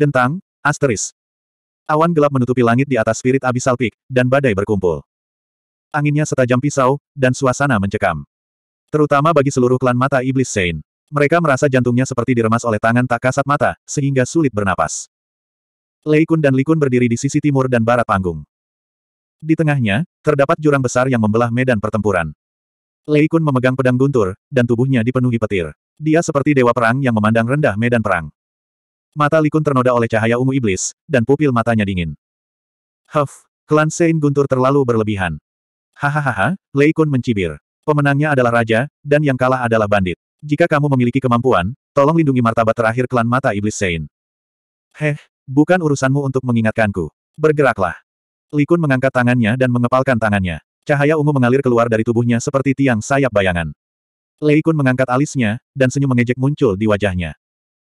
Dentang, asteris. Awan gelap menutupi langit di atas spirit abisal peak, dan badai berkumpul. Anginnya setajam pisau, dan suasana mencekam. Terutama bagi seluruh klan mata iblis Sein. Mereka merasa jantungnya seperti diremas oleh tangan tak kasat mata, sehingga sulit bernapas. Lei Kun dan likun berdiri di sisi timur dan barat panggung. Di tengahnya, terdapat jurang besar yang membelah medan pertempuran. Lei Kun memegang pedang guntur, dan tubuhnya dipenuhi petir. Dia seperti dewa perang yang memandang rendah medan perang. Mata Likun ternoda oleh cahaya ungu iblis, dan pupil matanya dingin. Huff, klan Sein Guntur terlalu berlebihan. Hahaha, Lei mencibir. Pemenangnya adalah raja, dan yang kalah adalah bandit. Jika kamu memiliki kemampuan, tolong lindungi martabat terakhir klan mata iblis Sein. Heh, bukan urusanmu untuk mengingatkanku. Bergeraklah. Likun mengangkat tangannya dan mengepalkan tangannya. Cahaya ungu mengalir keluar dari tubuhnya seperti tiang sayap bayangan. Lei mengangkat alisnya, dan senyum mengejek muncul di wajahnya.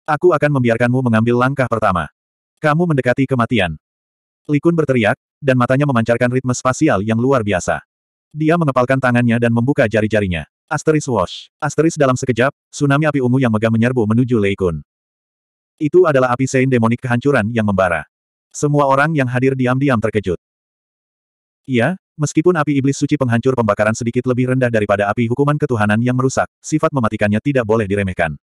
Aku akan membiarkanmu mengambil langkah pertama. Kamu mendekati kematian. Likun berteriak, dan matanya memancarkan ritme spasial yang luar biasa. Dia mengepalkan tangannya dan membuka jari-jarinya. Asteris wash. Asteris dalam sekejap, tsunami api ungu yang megah menyerbu menuju Leikun. Itu adalah api sein demonik kehancuran yang membara. Semua orang yang hadir diam-diam terkejut. Iya, meskipun api iblis suci penghancur pembakaran sedikit lebih rendah daripada api hukuman ketuhanan yang merusak, sifat mematikannya tidak boleh diremehkan.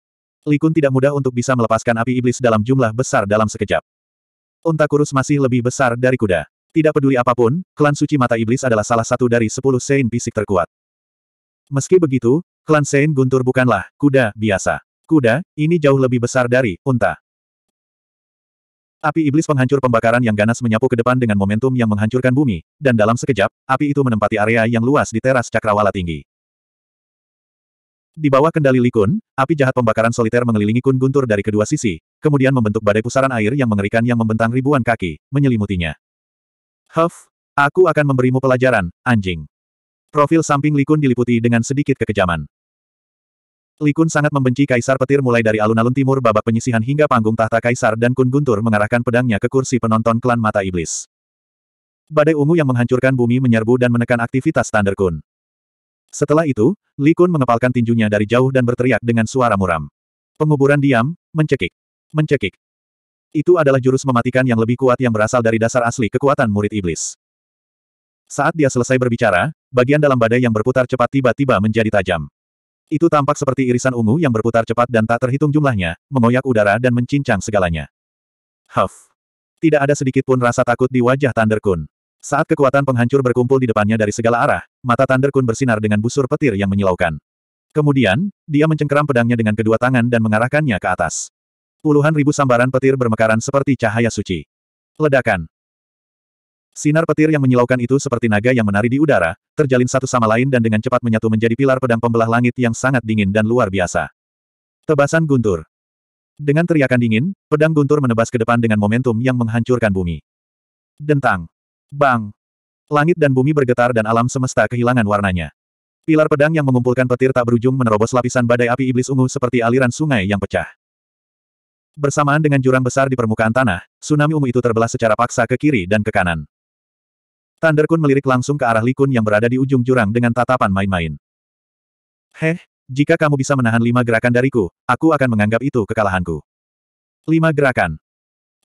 Likun tidak mudah untuk bisa melepaskan api iblis dalam jumlah besar dalam sekejap. Unta kurus masih lebih besar dari kuda. Tidak peduli apapun, klan suci mata iblis adalah salah satu dari sepuluh sein fisik terkuat. Meski begitu, klan sein guntur bukanlah kuda biasa. Kuda, ini jauh lebih besar dari unta. Api iblis penghancur pembakaran yang ganas menyapu ke depan dengan momentum yang menghancurkan bumi, dan dalam sekejap, api itu menempati area yang luas di teras cakrawala tinggi. Di bawah kendali Li api jahat pembakaran soliter mengelilingi Kun Guntur dari kedua sisi, kemudian membentuk badai pusaran air yang mengerikan yang membentang ribuan kaki, menyelimutinya. Huff, aku akan memberimu pelajaran, anjing. Profil samping Likun diliputi dengan sedikit kekejaman. Likun sangat membenci Kaisar Petir mulai dari alun-alun timur babak penyisihan hingga panggung tahta Kaisar dan Kun Guntur mengarahkan pedangnya ke kursi penonton klan Mata Iblis. Badai ungu yang menghancurkan bumi menyerbu dan menekan aktivitas Thunder Kun. Setelah itu, Li Kun mengepalkan tinjunya dari jauh dan berteriak dengan suara muram. Penguburan diam, mencekik. Mencekik. Itu adalah jurus mematikan yang lebih kuat yang berasal dari dasar asli kekuatan murid iblis. Saat dia selesai berbicara, bagian dalam badai yang berputar cepat tiba-tiba menjadi tajam. Itu tampak seperti irisan ungu yang berputar cepat dan tak terhitung jumlahnya, mengoyak udara dan mencincang segalanya. Huff. Tidak ada sedikit pun rasa takut di wajah Thunder Kun. Saat kekuatan penghancur berkumpul di depannya dari segala arah, mata Thunder Kun bersinar dengan busur petir yang menyilaukan. Kemudian, dia mencengkeram pedangnya dengan kedua tangan dan mengarahkannya ke atas. Puluhan ribu sambaran petir bermekaran seperti cahaya suci. Ledakan. Sinar petir yang menyilaukan itu seperti naga yang menari di udara, terjalin satu sama lain dan dengan cepat menyatu menjadi pilar pedang pembelah langit yang sangat dingin dan luar biasa. Tebasan guntur. Dengan teriakan dingin, pedang guntur menebas ke depan dengan momentum yang menghancurkan bumi. Dentang. Bang! Langit dan bumi bergetar dan alam semesta kehilangan warnanya. Pilar pedang yang mengumpulkan petir tak berujung menerobos lapisan badai api iblis ungu seperti aliran sungai yang pecah. Bersamaan dengan jurang besar di permukaan tanah, tsunami ungu itu terbelah secara paksa ke kiri dan ke kanan. Thunder Kun melirik langsung ke arah Likun yang berada di ujung jurang dengan tatapan main-main. Heh, jika kamu bisa menahan lima gerakan dariku, aku akan menganggap itu kekalahanku. Lima gerakan.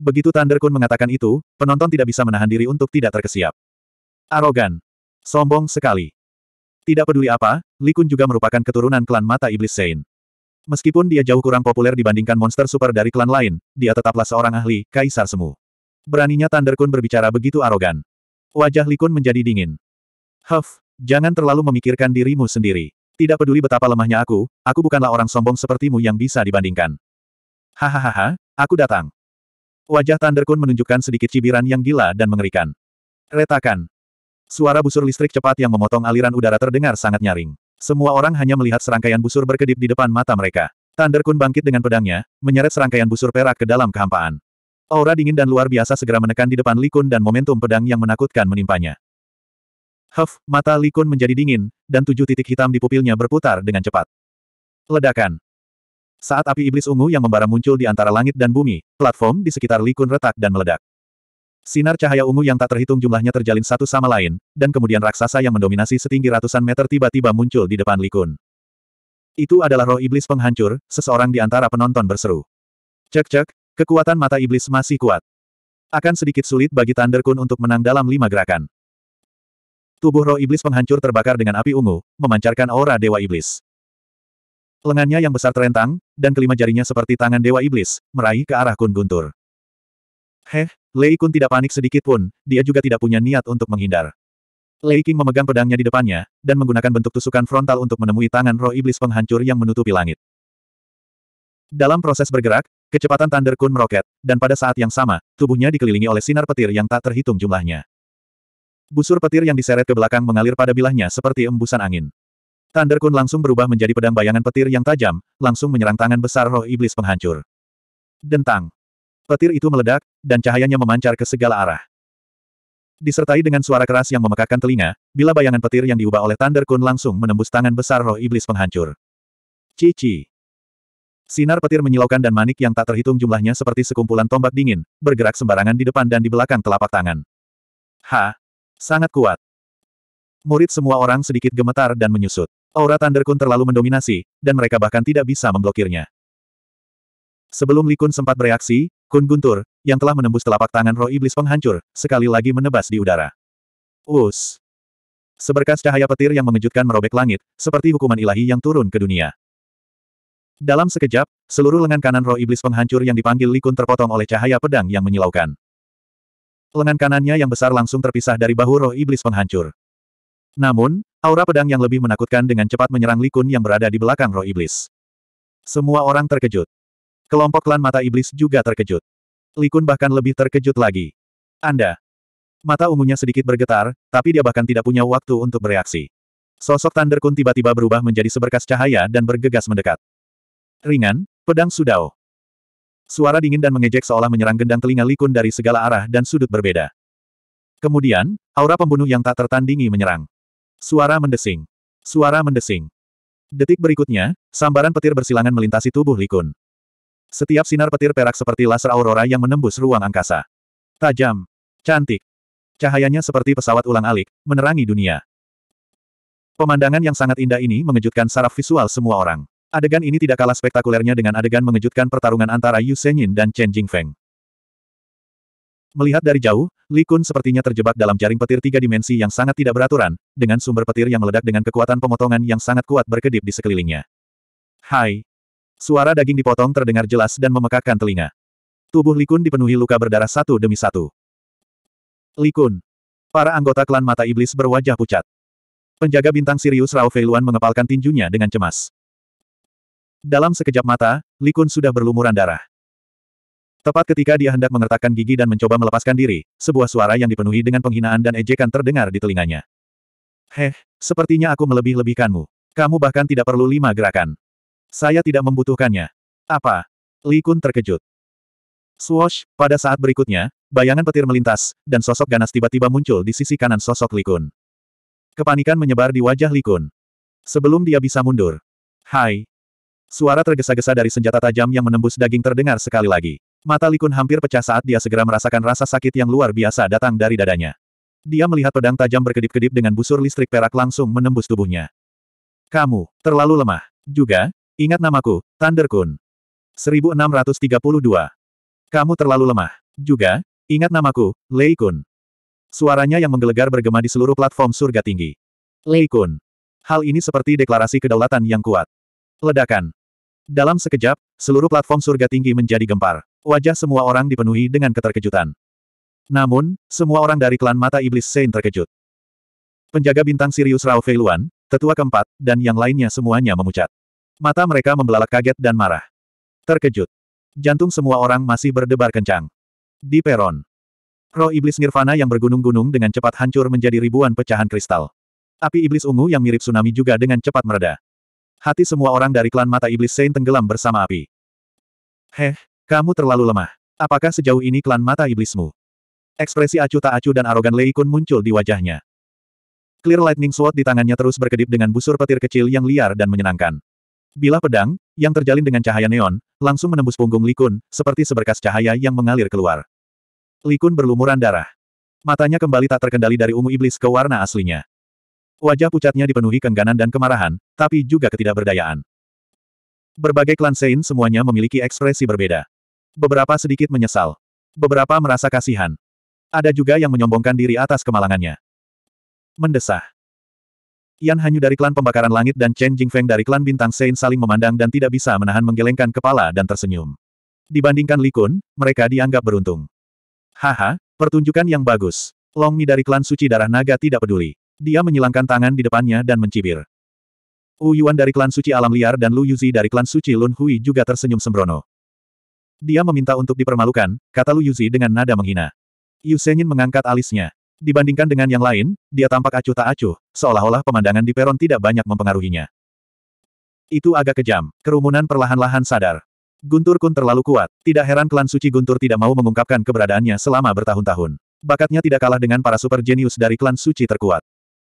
Begitu Thunder Kun mengatakan itu, penonton tidak bisa menahan diri untuk tidak terkesiap. Arogan. Sombong sekali. Tidak peduli apa, Li Kun juga merupakan keturunan klan mata iblis Sein. Meskipun dia jauh kurang populer dibandingkan monster super dari klan lain, dia tetaplah seorang ahli, kaisar semu. Beraninya Thunder Kun berbicara begitu arogan. Wajah Li Kun menjadi dingin. Huff, jangan terlalu memikirkan dirimu sendiri. Tidak peduli betapa lemahnya aku, aku bukanlah orang sombong sepertimu yang bisa dibandingkan. Hahaha, aku datang. Wajah Thunderkun menunjukkan sedikit cibiran yang gila dan mengerikan. Retakan. Suara busur listrik cepat yang memotong aliran udara terdengar sangat nyaring. Semua orang hanya melihat serangkaian busur berkedip di depan mata mereka. Thunderkun bangkit dengan pedangnya, menyeret serangkaian busur perak ke dalam kehampaan. Aura dingin dan luar biasa segera menekan di depan Likun dan momentum pedang yang menakutkan menimpanya. Huff, mata Likun menjadi dingin, dan tujuh titik hitam di pupilnya berputar dengan cepat. Ledakan. Saat api iblis ungu yang membara muncul di antara langit dan bumi, platform di sekitar Likun retak dan meledak. Sinar cahaya ungu yang tak terhitung jumlahnya terjalin satu sama lain, dan kemudian raksasa yang mendominasi setinggi ratusan meter tiba-tiba muncul di depan Likun. Itu adalah roh iblis penghancur, seseorang di antara penonton berseru. Cek-cek, kekuatan mata iblis masih kuat. Akan sedikit sulit bagi Thunder Kun untuk menang dalam lima gerakan. Tubuh roh iblis penghancur terbakar dengan api ungu, memancarkan aura dewa iblis. Lengannya yang besar terentang, dan kelima jarinya seperti tangan Dewa Iblis, meraih ke arah Kun Guntur. Heh, Lei Kun tidak panik sedikit pun, dia juga tidak punya niat untuk menghindar. Lei King memegang pedangnya di depannya, dan menggunakan bentuk tusukan frontal untuk menemui tangan roh iblis penghancur yang menutupi langit. Dalam proses bergerak, kecepatan Thunder Kun meroket, dan pada saat yang sama, tubuhnya dikelilingi oleh sinar petir yang tak terhitung jumlahnya. Busur petir yang diseret ke belakang mengalir pada bilahnya seperti embusan angin. Thunder Kun langsung berubah menjadi pedang bayangan petir yang tajam, langsung menyerang tangan besar roh iblis penghancur. Dentang. Petir itu meledak, dan cahayanya memancar ke segala arah. Disertai dengan suara keras yang memekakkan telinga, bila bayangan petir yang diubah oleh Thunder Kun langsung menembus tangan besar roh iblis penghancur. Cici. Sinar petir menyilaukan dan manik yang tak terhitung jumlahnya seperti sekumpulan tombak dingin, bergerak sembarangan di depan dan di belakang telapak tangan. Ha! Sangat kuat. Murid semua orang sedikit gemetar dan menyusut. Aura Thunderkun terlalu mendominasi, dan mereka bahkan tidak bisa memblokirnya. Sebelum Likun sempat bereaksi, Kun Guntur, yang telah menembus telapak tangan roh iblis penghancur, sekali lagi menebas di udara. Us! Seberkas cahaya petir yang mengejutkan merobek langit, seperti hukuman ilahi yang turun ke dunia. Dalam sekejap, seluruh lengan kanan roh iblis penghancur yang dipanggil Likun terpotong oleh cahaya pedang yang menyilaukan. Lengan kanannya yang besar langsung terpisah dari bahu roh iblis penghancur. Namun, Aura pedang yang lebih menakutkan dengan cepat menyerang Likun yang berada di belakang roh iblis. Semua orang terkejut. Kelompok klan mata iblis juga terkejut. Likun bahkan lebih terkejut lagi. Anda. Mata ungunya sedikit bergetar, tapi dia bahkan tidak punya waktu untuk bereaksi. Sosok Thunder Kun tiba-tiba berubah menjadi seberkas cahaya dan bergegas mendekat. Ringan, pedang Sudao. Suara dingin dan mengejek seolah menyerang gendang telinga Likun dari segala arah dan sudut berbeda. Kemudian, aura pembunuh yang tak tertandingi menyerang. Suara mendesing. Suara mendesing. Detik berikutnya, sambaran petir bersilangan melintasi tubuh Likun. Setiap sinar petir perak seperti laser aurora yang menembus ruang angkasa. Tajam. Cantik. Cahayanya seperti pesawat ulang-alik, menerangi dunia. Pemandangan yang sangat indah ini mengejutkan saraf visual semua orang. Adegan ini tidak kalah spektakulernya dengan adegan mengejutkan pertarungan antara Yu Senyin dan Chen Jingfeng. Melihat dari jauh, Li Kun sepertinya terjebak dalam jaring petir tiga dimensi yang sangat tidak beraturan, dengan sumber petir yang meledak dengan kekuatan pemotongan yang sangat kuat berkedip di sekelilingnya. Hai! Suara daging dipotong terdengar jelas dan memekakkan telinga. Tubuh Li Kun dipenuhi luka berdarah satu demi satu. Li Kun! Para anggota klan Mata Iblis berwajah pucat. Penjaga bintang Sirius Rao Feiluan mengepalkan tinjunya dengan cemas. Dalam sekejap mata, Li Kun sudah berlumuran darah. Tepat ketika dia hendak mengertakkan gigi dan mencoba melepaskan diri, sebuah suara yang dipenuhi dengan penghinaan dan ejekan terdengar di telinganya. Heh, sepertinya aku melebih-lebihkanmu. Kamu bahkan tidak perlu lima gerakan. Saya tidak membutuhkannya. Apa? Li Kun terkejut. Swoosh, pada saat berikutnya, bayangan petir melintas, dan sosok ganas tiba-tiba muncul di sisi kanan sosok Li Kun. Kepanikan menyebar di wajah Li Kun. Sebelum dia bisa mundur. Hai. Suara tergesa-gesa dari senjata tajam yang menembus daging terdengar sekali lagi. Mata Likun hampir pecah saat dia segera merasakan rasa sakit yang luar biasa datang dari dadanya. Dia melihat pedang tajam berkedip-kedip dengan busur listrik perak langsung menembus tubuhnya. Kamu, terlalu lemah. Juga, ingat namaku, Thunder Kun. 1632. Kamu terlalu lemah. Juga, ingat namaku, Lei Kun. Suaranya yang menggelegar bergema di seluruh platform surga tinggi. Lei Kun. Hal ini seperti deklarasi kedaulatan yang kuat. Ledakan. Dalam sekejap, seluruh platform surga tinggi menjadi gempar wajah semua orang dipenuhi dengan keterkejutan. Namun, semua orang dari klan mata iblis Sein terkejut. Penjaga bintang Sirius Rao Feiluan, tetua keempat, dan yang lainnya semuanya memucat. Mata mereka membelalak kaget dan marah. Terkejut. Jantung semua orang masih berdebar kencang. Di peron. Roh iblis nirvana yang bergunung-gunung dengan cepat hancur menjadi ribuan pecahan kristal. Api iblis ungu yang mirip tsunami juga dengan cepat mereda. Hati semua orang dari klan mata iblis Sein tenggelam bersama api. Heh, kamu terlalu lemah. Apakah sejauh ini klan mata iblismu? Ekspresi acuh tak acuh dan arogan Lei Kun muncul di wajahnya. Clear Lightning Sword di tangannya terus berkedip dengan busur petir kecil yang liar dan menyenangkan. Bila pedang, yang terjalin dengan cahaya neon, langsung menembus punggung Li Kun, seperti seberkas cahaya yang mengalir keluar. Li Kun berlumuran darah. Matanya kembali tak terkendali dari ungu iblis ke warna aslinya. Wajah pucatnya dipenuhi kengganan dan kemarahan, tapi juga ketidakberdayaan. Berbagai klan Sein semuanya memiliki ekspresi berbeda. Beberapa sedikit menyesal. Beberapa merasa kasihan. Ada juga yang menyombongkan diri atas kemalangannya. Mendesah. Yan Hanyu dari klan pembakaran langit dan Chen Jingfeng dari klan bintang Sein saling memandang dan tidak bisa menahan menggelengkan kepala dan tersenyum. Dibandingkan Li Kun, mereka dianggap beruntung. Haha, pertunjukan yang bagus. Long Mi dari klan suci darah naga tidak peduli. Dia menyilangkan tangan di depannya dan mencibir. Wu Yuan dari klan suci alam liar dan Lu Yuzi dari klan suci Lun Hui juga tersenyum sembrono. Dia meminta untuk dipermalukan, kata Lu Yuzi dengan nada menghina. Yu Senyin mengangkat alisnya. Dibandingkan dengan yang lain, dia tampak acuh tak acuh, seolah-olah pemandangan di peron tidak banyak mempengaruhinya. Itu agak kejam. Kerumunan perlahan-lahan sadar. Guntur Kun terlalu kuat. Tidak heran klan suci Guntur tidak mau mengungkapkan keberadaannya selama bertahun-tahun. Bakatnya tidak kalah dengan para super jenius dari klan suci terkuat.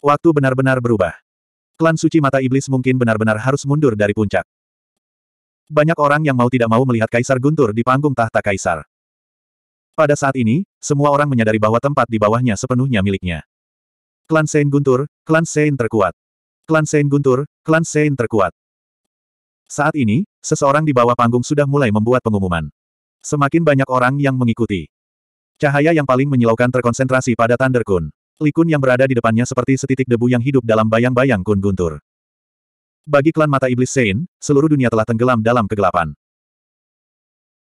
Waktu benar-benar berubah. Klan suci mata iblis mungkin benar-benar harus mundur dari puncak. Banyak orang yang mau tidak mau melihat Kaisar Guntur di panggung tahta Kaisar. Pada saat ini, semua orang menyadari bahwa tempat di bawahnya sepenuhnya miliknya. Klan Sein Guntur, Klan Sein terkuat. Klan Sein Guntur, Klan Sein terkuat. Saat ini, seseorang di bawah panggung sudah mulai membuat pengumuman. Semakin banyak orang yang mengikuti. Cahaya yang paling menyilaukan terkonsentrasi pada Thunder Kun. Likun yang berada di depannya seperti setitik debu yang hidup dalam bayang-bayang Kun Guntur. Bagi klan mata iblis Sein, seluruh dunia telah tenggelam dalam kegelapan.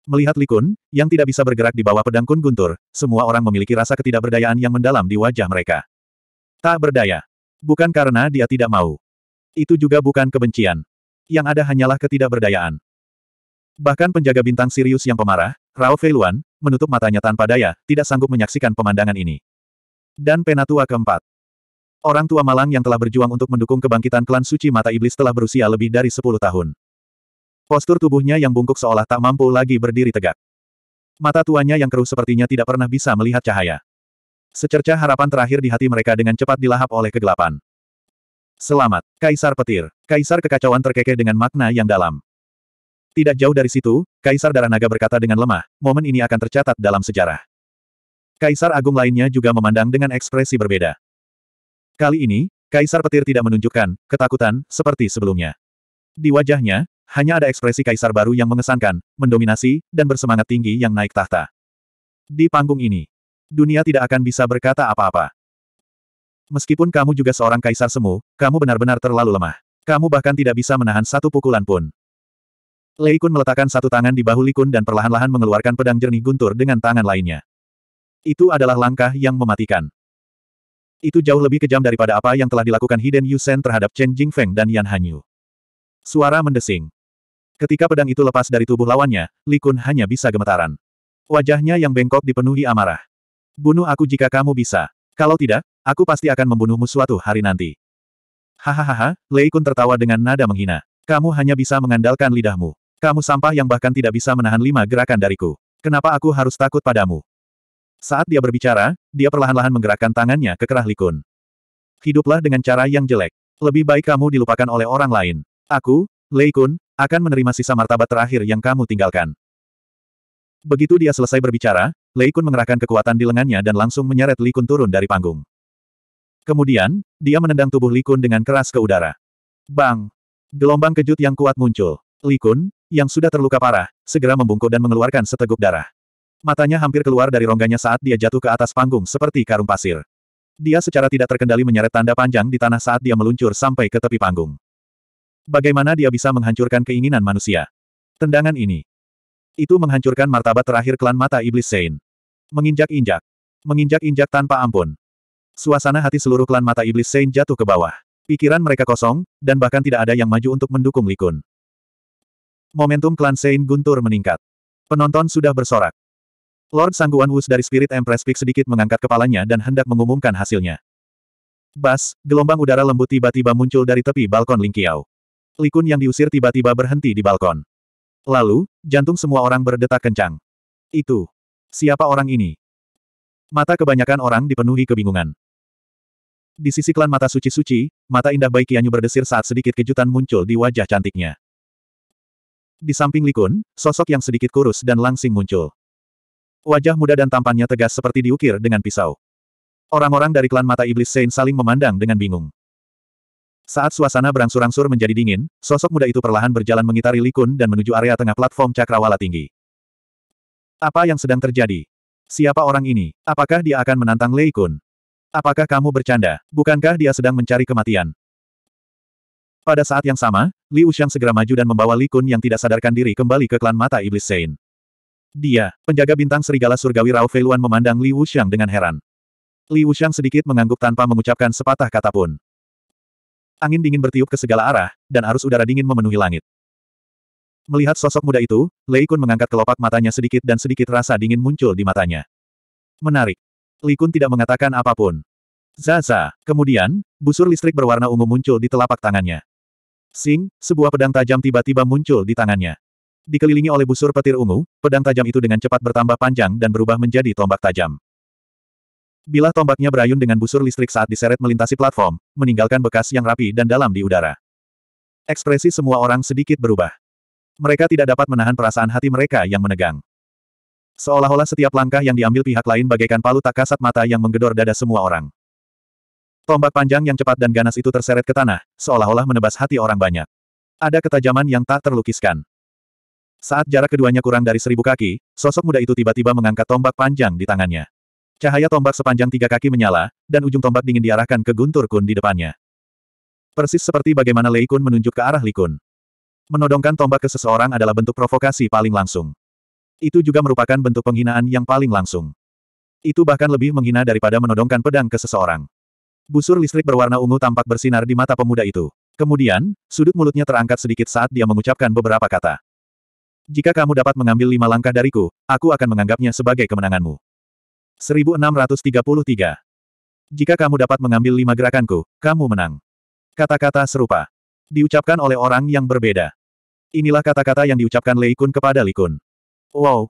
Melihat Likun, yang tidak bisa bergerak di bawah pedang Kun Guntur, semua orang memiliki rasa ketidakberdayaan yang mendalam di wajah mereka. Tak berdaya. Bukan karena dia tidak mau. Itu juga bukan kebencian. Yang ada hanyalah ketidakberdayaan. Bahkan penjaga bintang Sirius yang pemarah, Rao Feiluan, menutup matanya tanpa daya, tidak sanggup menyaksikan pemandangan ini. Dan penatua keempat. Orang tua malang yang telah berjuang untuk mendukung kebangkitan klan suci mata iblis telah berusia lebih dari 10 tahun. Postur tubuhnya yang bungkuk seolah tak mampu lagi berdiri tegak. Mata tuanya yang keruh sepertinya tidak pernah bisa melihat cahaya. Secerca harapan terakhir di hati mereka dengan cepat dilahap oleh kegelapan. Selamat, Kaisar Petir. Kaisar kekacauan terkekeh dengan makna yang dalam. Tidak jauh dari situ, Kaisar Darah Naga berkata dengan lemah, momen ini akan tercatat dalam sejarah. Kaisar Agung lainnya juga memandang dengan ekspresi berbeda. Kali ini, Kaisar Petir tidak menunjukkan ketakutan seperti sebelumnya. Di wajahnya, hanya ada ekspresi kaisar baru yang mengesankan, mendominasi, dan bersemangat tinggi yang naik tahta. Di panggung ini, dunia tidak akan bisa berkata apa-apa. Meskipun kamu juga seorang kaisar semu, kamu benar-benar terlalu lemah. Kamu bahkan tidak bisa menahan satu pukulan pun. Lei Kun meletakkan satu tangan di bahu Li Kun dan perlahan-lahan mengeluarkan pedang jernih guntur dengan tangan lainnya. Itu adalah langkah yang mematikan. Itu jauh lebih kejam daripada apa yang telah dilakukan Hiden Yusen terhadap Chen Jingfeng dan Yan Hanyu. Suara mendesing. Ketika pedang itu lepas dari tubuh lawannya, Li Kun hanya bisa gemetaran. Wajahnya yang bengkok dipenuhi amarah. Bunuh aku jika kamu bisa. Kalau tidak, aku pasti akan membunuhmu suatu hari nanti. Hahaha, Lei Kun tertawa dengan nada menghina. Kamu hanya bisa mengandalkan lidahmu. Kamu sampah yang bahkan tidak bisa menahan lima gerakan dariku. Kenapa aku harus takut padamu? Saat dia berbicara, dia perlahan-lahan menggerakkan tangannya ke kerah Likun. Hiduplah dengan cara yang jelek. Lebih baik kamu dilupakan oleh orang lain. Aku, Lei Kun, akan menerima sisa martabat terakhir yang kamu tinggalkan. Begitu dia selesai berbicara, Lei Kun mengerahkan kekuatan di lengannya dan langsung menyeret Li Kun turun dari panggung. Kemudian, dia menendang tubuh Li Kun dengan keras ke udara. Bang! Gelombang kejut yang kuat muncul. Li Kun, yang sudah terluka parah, segera membungkuk dan mengeluarkan seteguk darah. Matanya hampir keluar dari rongganya saat dia jatuh ke atas panggung seperti karung pasir. Dia secara tidak terkendali menyeret tanda panjang di tanah saat dia meluncur sampai ke tepi panggung. Bagaimana dia bisa menghancurkan keinginan manusia? Tendangan ini. Itu menghancurkan martabat terakhir klan mata iblis Sein. Menginjak-injak. Menginjak-injak tanpa ampun. Suasana hati seluruh klan mata iblis Sein jatuh ke bawah. Pikiran mereka kosong, dan bahkan tidak ada yang maju untuk mendukung Likun. Momentum klan Sein guntur meningkat. Penonton sudah bersorak. Lord Sangguan Wus dari Spirit Empress Peak sedikit mengangkat kepalanya dan hendak mengumumkan hasilnya. Bas, gelombang udara lembut tiba-tiba muncul dari tepi balkon Lingqiao. Likun yang diusir tiba-tiba berhenti di balkon. Lalu, jantung semua orang berdetak kencang. Itu. Siapa orang ini? Mata kebanyakan orang dipenuhi kebingungan. Di sisi klan mata suci-suci, mata indah Bai Qianyu berdesir saat sedikit kejutan muncul di wajah cantiknya. Di samping Likun, sosok yang sedikit kurus dan langsing muncul. Wajah muda dan tampannya tegas seperti diukir dengan pisau. Orang-orang dari klan mata iblis Sein saling memandang dengan bingung. Saat suasana berangsur-angsur menjadi dingin, sosok muda itu perlahan berjalan mengitari Likun dan menuju area tengah platform cakrawala tinggi. Apa yang sedang terjadi? Siapa orang ini? Apakah dia akan menantang Lei Kun? Apakah kamu bercanda? Bukankah dia sedang mencari kematian? Pada saat yang sama, Li Ushang segera maju dan membawa Li Kun yang tidak sadarkan diri kembali ke klan mata iblis Sein. Dia, penjaga bintang serigala surgawi Rao Feiluan memandang Li Wuxiang dengan heran. Li Wuxiang sedikit mengangguk tanpa mengucapkan sepatah kata pun. Angin dingin bertiup ke segala arah, dan arus udara dingin memenuhi langit. Melihat sosok muda itu, Lei Kun mengangkat kelopak matanya sedikit dan sedikit rasa dingin muncul di matanya. Menarik. Li Kun tidak mengatakan apapun. Zaza. Kemudian, busur listrik berwarna ungu muncul di telapak tangannya. Sing, sebuah pedang tajam tiba-tiba muncul di tangannya. Dikelilingi oleh busur petir ungu, pedang tajam itu dengan cepat bertambah panjang dan berubah menjadi tombak tajam. Bila tombaknya berayun dengan busur listrik saat diseret melintasi platform, meninggalkan bekas yang rapi dan dalam di udara. Ekspresi semua orang sedikit berubah. Mereka tidak dapat menahan perasaan hati mereka yang menegang. Seolah-olah setiap langkah yang diambil pihak lain bagaikan palu tak kasat mata yang menggedor dada semua orang. Tombak panjang yang cepat dan ganas itu terseret ke tanah, seolah-olah menebas hati orang banyak. Ada ketajaman yang tak terlukiskan. Saat jarak keduanya kurang dari seribu kaki, sosok muda itu tiba-tiba mengangkat tombak panjang di tangannya. Cahaya tombak sepanjang tiga kaki menyala, dan ujung tombak dingin diarahkan ke Guntur Kun di depannya. Persis seperti bagaimana Lei Kun menunjuk ke arah Li Kun. Menodongkan tombak ke seseorang adalah bentuk provokasi paling langsung. Itu juga merupakan bentuk penghinaan yang paling langsung. Itu bahkan lebih menghina daripada menodongkan pedang ke seseorang. Busur listrik berwarna ungu tampak bersinar di mata pemuda itu. Kemudian, sudut mulutnya terangkat sedikit saat dia mengucapkan beberapa kata. Jika kamu dapat mengambil lima langkah dariku, aku akan menganggapnya sebagai kemenanganmu. 1633. Jika kamu dapat mengambil lima gerakanku, kamu menang. Kata-kata serupa. Diucapkan oleh orang yang berbeda. Inilah kata-kata yang diucapkan Lei Kun kepada Li Kun. Wow.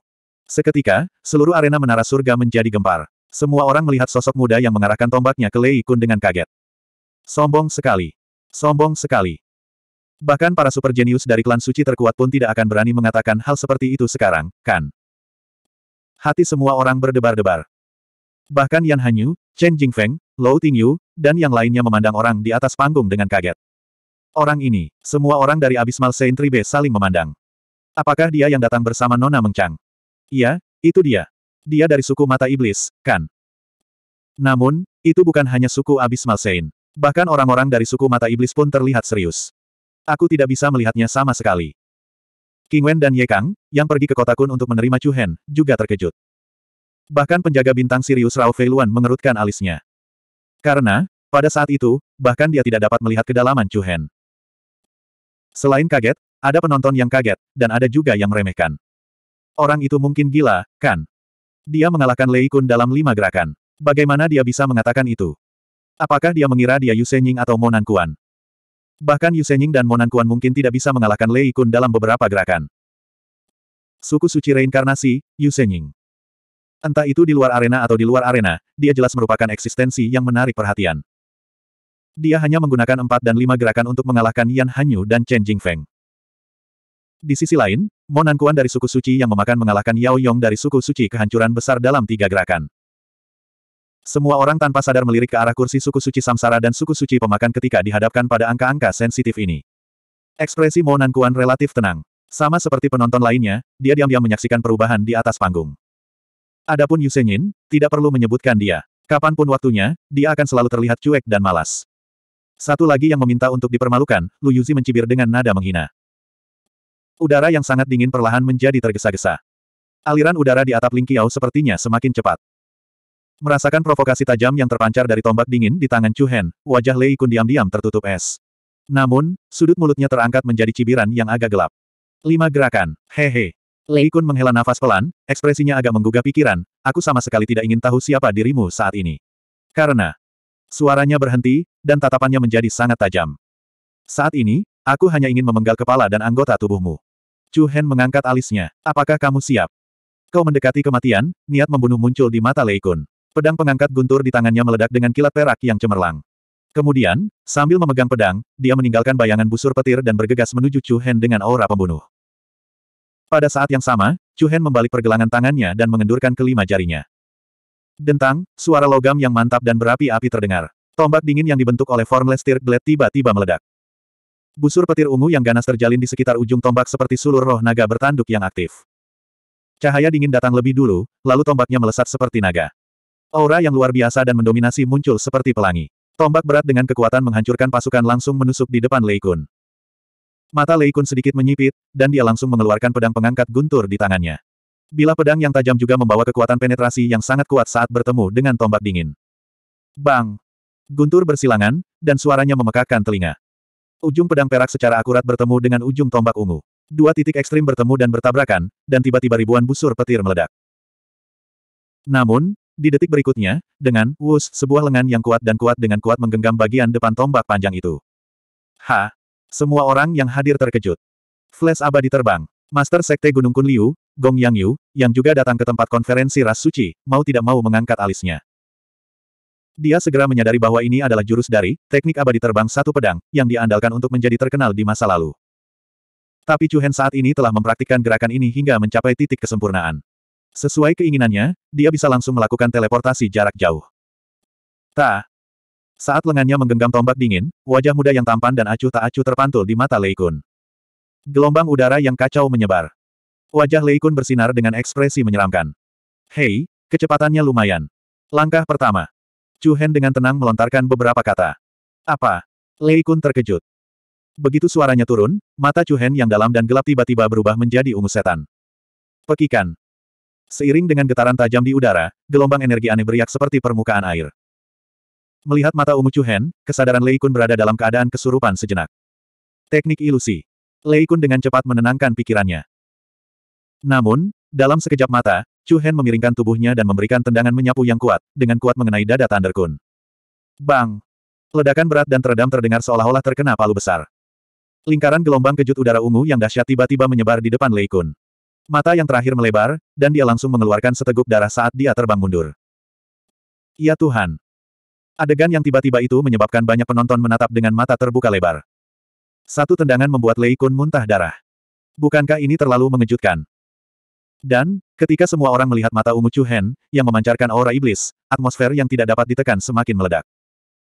Seketika, seluruh arena menara surga menjadi gempar. Semua orang melihat sosok muda yang mengarahkan tombaknya ke Lei Kun dengan kaget. Sombong sekali. Sombong sekali. Bahkan para super jenius dari klan suci terkuat pun tidak akan berani mengatakan hal seperti itu sekarang, kan? Hati semua orang berdebar-debar. Bahkan Yan Hanyu, Chen Jingfeng, Lou Tingyu, dan yang lainnya memandang orang di atas panggung dengan kaget. Orang ini, semua orang dari Abismal Saint Tribe saling memandang. Apakah dia yang datang bersama Nona Mengchang? Iya, itu dia. Dia dari suku Mata Iblis, kan? Namun, itu bukan hanya suku Abismal Saint. Bahkan orang-orang dari suku Mata Iblis pun terlihat serius. Aku tidak bisa melihatnya sama sekali. King Wen dan Ye Kang, yang pergi ke kota Kun untuk menerima Chu Hen, juga terkejut. Bahkan penjaga bintang Sirius Rao Fei Luan mengerutkan alisnya. Karena, pada saat itu, bahkan dia tidak dapat melihat kedalaman Chu Hen. Selain kaget, ada penonton yang kaget, dan ada juga yang meremehkan. Orang itu mungkin gila, kan? Dia mengalahkan Lei Kun dalam lima gerakan. Bagaimana dia bisa mengatakan itu? Apakah dia mengira dia Yu Yusenying atau Monan Kuan? Bahkan Yu Senying dan Monan Kuan mungkin tidak bisa mengalahkan Lei Kun dalam beberapa gerakan. Suku suci reinkarnasi, Yu Senying. Entah itu di luar arena atau di luar arena, dia jelas merupakan eksistensi yang menarik perhatian. Dia hanya menggunakan empat dan lima gerakan untuk mengalahkan Yan Hanyu dan Chen Jingfeng. Di sisi lain, Monan Kuan dari suku suci yang memakan mengalahkan Yao Yong dari suku suci kehancuran besar dalam tiga gerakan. Semua orang tanpa sadar melirik ke arah kursi suku suci samsara dan suku suci pemakan ketika dihadapkan pada angka-angka sensitif ini. Ekspresi Mo Kuan relatif tenang. Sama seperti penonton lainnya, dia diam-diam menyaksikan perubahan di atas panggung. Adapun Yin, tidak perlu menyebutkan dia. Kapanpun waktunya, dia akan selalu terlihat cuek dan malas. Satu lagi yang meminta untuk dipermalukan, Lu Yuzi mencibir dengan nada menghina. Udara yang sangat dingin perlahan menjadi tergesa-gesa. Aliran udara di atap Lingqiao sepertinya semakin cepat. Merasakan provokasi tajam yang terpancar dari tombak dingin di tangan Chu Hen, wajah Lei Kun diam-diam tertutup es. Namun, sudut mulutnya terangkat menjadi cibiran yang agak gelap. Lima gerakan, hehe. Lei Kun menghela nafas pelan, ekspresinya agak menggugah pikiran, aku sama sekali tidak ingin tahu siapa dirimu saat ini. Karena, suaranya berhenti, dan tatapannya menjadi sangat tajam. Saat ini, aku hanya ingin memenggal kepala dan anggota tubuhmu. Chu Hen mengangkat alisnya, apakah kamu siap? Kau mendekati kematian, niat membunuh muncul di mata Lei Kun. Pedang pengangkat guntur di tangannya meledak dengan kilat perak yang cemerlang. Kemudian, sambil memegang pedang, dia meninggalkan bayangan busur petir dan bergegas menuju Chu Hen dengan aura pembunuh. Pada saat yang sama, Chu Hen membalik pergelangan tangannya dan mengendurkan kelima jarinya. Dentang, suara logam yang mantap dan berapi-api terdengar. Tombak dingin yang dibentuk oleh Formless tirk Blade tiba-tiba meledak. Busur petir ungu yang ganas terjalin di sekitar ujung tombak seperti sulur roh naga bertanduk yang aktif. Cahaya dingin datang lebih dulu, lalu tombaknya melesat seperti naga. Aura yang luar biasa dan mendominasi muncul seperti pelangi. Tombak berat dengan kekuatan menghancurkan pasukan langsung menusuk di depan Lei Kun. Mata Lei Kun sedikit menyipit, dan dia langsung mengeluarkan pedang pengangkat guntur di tangannya. Bila pedang yang tajam juga membawa kekuatan penetrasi yang sangat kuat saat bertemu dengan tombak dingin. Bang! Guntur bersilangan, dan suaranya memekakkan telinga. Ujung pedang perak secara akurat bertemu dengan ujung tombak ungu. Dua titik ekstrim bertemu dan bertabrakan, dan tiba-tiba ribuan busur petir meledak. Namun, di detik berikutnya, dengan wus, sebuah lengan yang kuat dan kuat dengan kuat menggenggam bagian depan tombak panjang itu. Ha! Semua orang yang hadir terkejut. Flash abadi terbang. Master Sekte Gunung Kunliu, Gong Yang Yu, yang juga datang ke tempat konferensi ras suci, mau tidak mau mengangkat alisnya. Dia segera menyadari bahwa ini adalah jurus dari teknik abadi terbang satu pedang, yang diandalkan untuk menjadi terkenal di masa lalu. Tapi Chu Hen saat ini telah mempraktikkan gerakan ini hingga mencapai titik kesempurnaan. Sesuai keinginannya, dia bisa langsung melakukan teleportasi jarak jauh. Ta. Saat lengannya menggenggam tombak dingin, wajah muda yang tampan dan acuh tak acuh terpantul di mata Lei Kun. Gelombang udara yang kacau menyebar. Wajah Lei Kun bersinar dengan ekspresi menyeramkan. Hei, kecepatannya lumayan. Langkah pertama. Chu Hen dengan tenang melontarkan beberapa kata. Apa? Lei Kun terkejut. Begitu suaranya turun, mata Chu Hen yang dalam dan gelap tiba-tiba berubah menjadi ungu setan. Pekikan. Seiring dengan getaran tajam di udara, gelombang energi aneh beriak seperti permukaan air. Melihat mata Umu Chuhen, kesadaran Lei Kun berada dalam keadaan kesurupan sejenak. Teknik ilusi. Lei Kun dengan cepat menenangkan pikirannya. Namun, dalam sekejap mata, Chuhen memiringkan tubuhnya dan memberikan tendangan menyapu yang kuat, dengan kuat mengenai dada Thunder Kun. Bang! Ledakan berat dan teredam terdengar seolah-olah terkena palu besar. Lingkaran gelombang kejut udara ungu yang dahsyat tiba-tiba menyebar di depan Lei Kun. Mata yang terakhir melebar, dan dia langsung mengeluarkan seteguk darah saat dia terbang mundur. Ya Tuhan! Adegan yang tiba-tiba itu menyebabkan banyak penonton menatap dengan mata terbuka lebar. Satu tendangan membuat Lei Kun muntah darah. Bukankah ini terlalu mengejutkan? Dan, ketika semua orang melihat mata ungu Chu Hen, yang memancarkan aura iblis, atmosfer yang tidak dapat ditekan semakin meledak.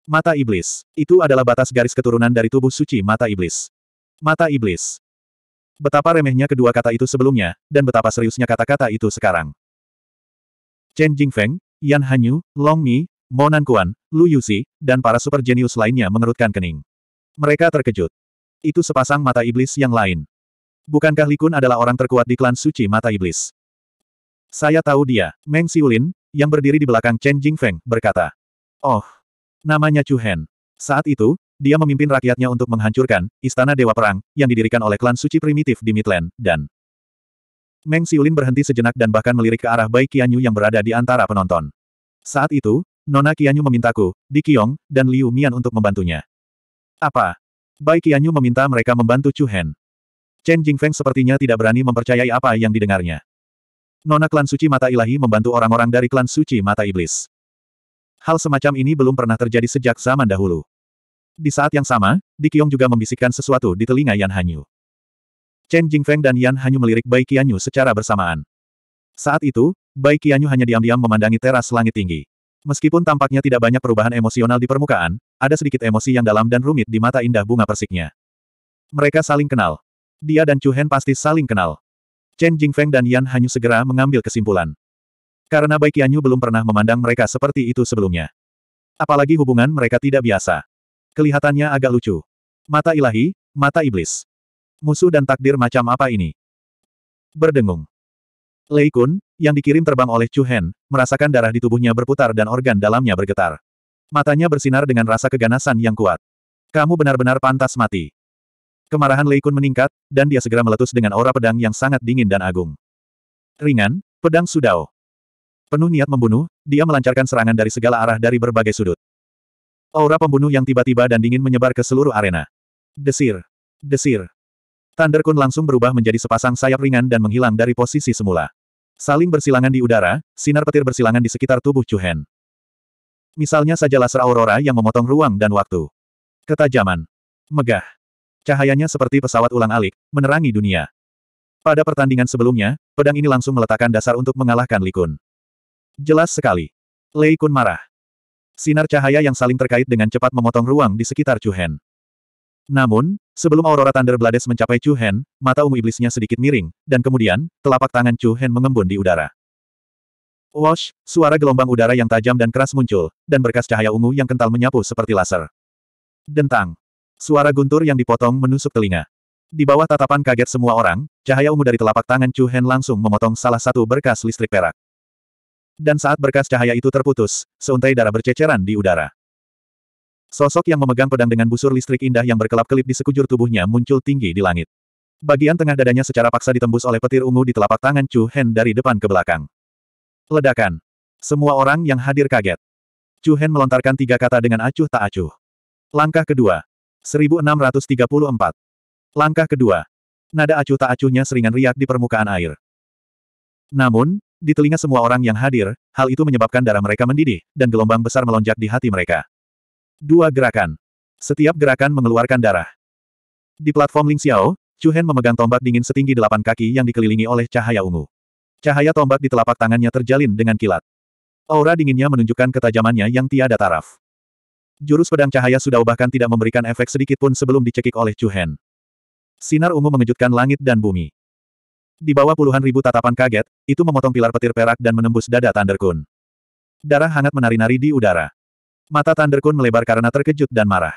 Mata iblis. Itu adalah batas garis keturunan dari tubuh suci mata iblis. Mata iblis. Betapa remehnya kedua kata itu sebelumnya, dan betapa seriusnya kata-kata itu sekarang. Chen Jingfeng, Yan Hanyu, Long Mi, Mo Nankuan, Lu Yuxi, dan para super jenius lainnya mengerutkan kening. Mereka terkejut. Itu sepasang mata iblis yang lain. Bukankah Likun adalah orang terkuat di klan suci mata iblis? Saya tahu dia, Meng Siulin, yang berdiri di belakang Chen Jingfeng, berkata. Oh, namanya Chu Hen. Saat itu, dia memimpin rakyatnya untuk menghancurkan Istana Dewa Perang, yang didirikan oleh klan suci primitif di Midland, dan Meng Siulin berhenti sejenak dan bahkan melirik ke arah Bai Qianyu yang berada di antara penonton. Saat itu, Nona Qianyu memintaku, Di Qiong, dan Liu Mian untuk membantunya. Apa? Bai Qianyu meminta mereka membantu Chu Hen. Chen Jingfeng sepertinya tidak berani mempercayai apa yang didengarnya. Nona klan suci mata ilahi membantu orang-orang dari klan suci mata iblis. Hal semacam ini belum pernah terjadi sejak zaman dahulu. Di saat yang sama, Dikyong juga membisikkan sesuatu di telinga Yan Hanyu. Chen Jingfeng dan Yan Hanyu melirik Bai Qianyu secara bersamaan. Saat itu, Bai Qianyu hanya diam-diam memandangi teras langit tinggi. Meskipun tampaknya tidak banyak perubahan emosional di permukaan, ada sedikit emosi yang dalam dan rumit di mata indah bunga persiknya. Mereka saling kenal. Dia dan Chu Hen pasti saling kenal. Chen Jingfeng dan Yan Hanyu segera mengambil kesimpulan. Karena Bai Qianyu belum pernah memandang mereka seperti itu sebelumnya. Apalagi hubungan mereka tidak biasa. Kelihatannya agak lucu. Mata ilahi, mata iblis. Musuh dan takdir macam apa ini? Berdengung. Lei Kun, yang dikirim terbang oleh Chu Hen, merasakan darah di tubuhnya berputar dan organ dalamnya bergetar. Matanya bersinar dengan rasa keganasan yang kuat. Kamu benar-benar pantas mati. Kemarahan Lei Kun meningkat, dan dia segera meletus dengan aura pedang yang sangat dingin dan agung. Ringan, pedang Sudao. Penuh niat membunuh, dia melancarkan serangan dari segala arah dari berbagai sudut. Aura pembunuh yang tiba-tiba dan dingin menyebar ke seluruh arena. Desir. Desir. Thunder Kun langsung berubah menjadi sepasang sayap ringan dan menghilang dari posisi semula. Saling bersilangan di udara, sinar petir bersilangan di sekitar tubuh Chuhen. Misalnya saja laser aurora yang memotong ruang dan waktu. Ketajaman. Megah. Cahayanya seperti pesawat ulang-alik, menerangi dunia. Pada pertandingan sebelumnya, pedang ini langsung meletakkan dasar untuk mengalahkan Likun. Jelas sekali. Lei Kun marah. Sinar cahaya yang saling terkait dengan cepat memotong ruang di sekitar Chu Hen. Namun, sebelum Aurora Thunderblades mencapai Chu Hen, mata ungu iblisnya sedikit miring, dan kemudian, telapak tangan Chu Hen mengembun di udara. Wash, suara gelombang udara yang tajam dan keras muncul, dan berkas cahaya ungu yang kental menyapu seperti laser. Dentang. Suara guntur yang dipotong menusuk telinga. Di bawah tatapan kaget semua orang, cahaya ungu dari telapak tangan Chu Hen langsung memotong salah satu berkas listrik perak. Dan saat berkas cahaya itu terputus, seuntai darah berceceran di udara. Sosok yang memegang pedang dengan busur listrik indah yang berkelap-kelip di sekujur tubuhnya muncul tinggi di langit. Bagian tengah dadanya secara paksa ditembus oleh petir ungu di telapak tangan Chu Hen dari depan ke belakang. Ledakan. Semua orang yang hadir kaget. Chu Hen melontarkan tiga kata dengan acuh tak acuh. Langkah kedua. 1634. Langkah kedua. Nada acuh tak acuhnya seringan riak di permukaan air. Namun, di telinga semua orang yang hadir, hal itu menyebabkan darah mereka mendidih, dan gelombang besar melonjak di hati mereka. Dua gerakan. Setiap gerakan mengeluarkan darah. Di platform Ling Xiao, Chu Hen memegang tombak dingin setinggi delapan kaki yang dikelilingi oleh cahaya ungu. Cahaya tombak di telapak tangannya terjalin dengan kilat. Aura dinginnya menunjukkan ketajamannya yang tiada taraf. Jurus pedang cahaya sudah bahkan tidak memberikan efek sedikit pun sebelum dicekik oleh Chu Hen. Sinar ungu mengejutkan langit dan bumi. Di bawah puluhan ribu tatapan kaget, itu memotong pilar petir perak dan menembus dada Thunder Kun. Darah hangat menari-nari di udara. Mata Thunder Kun melebar karena terkejut dan marah.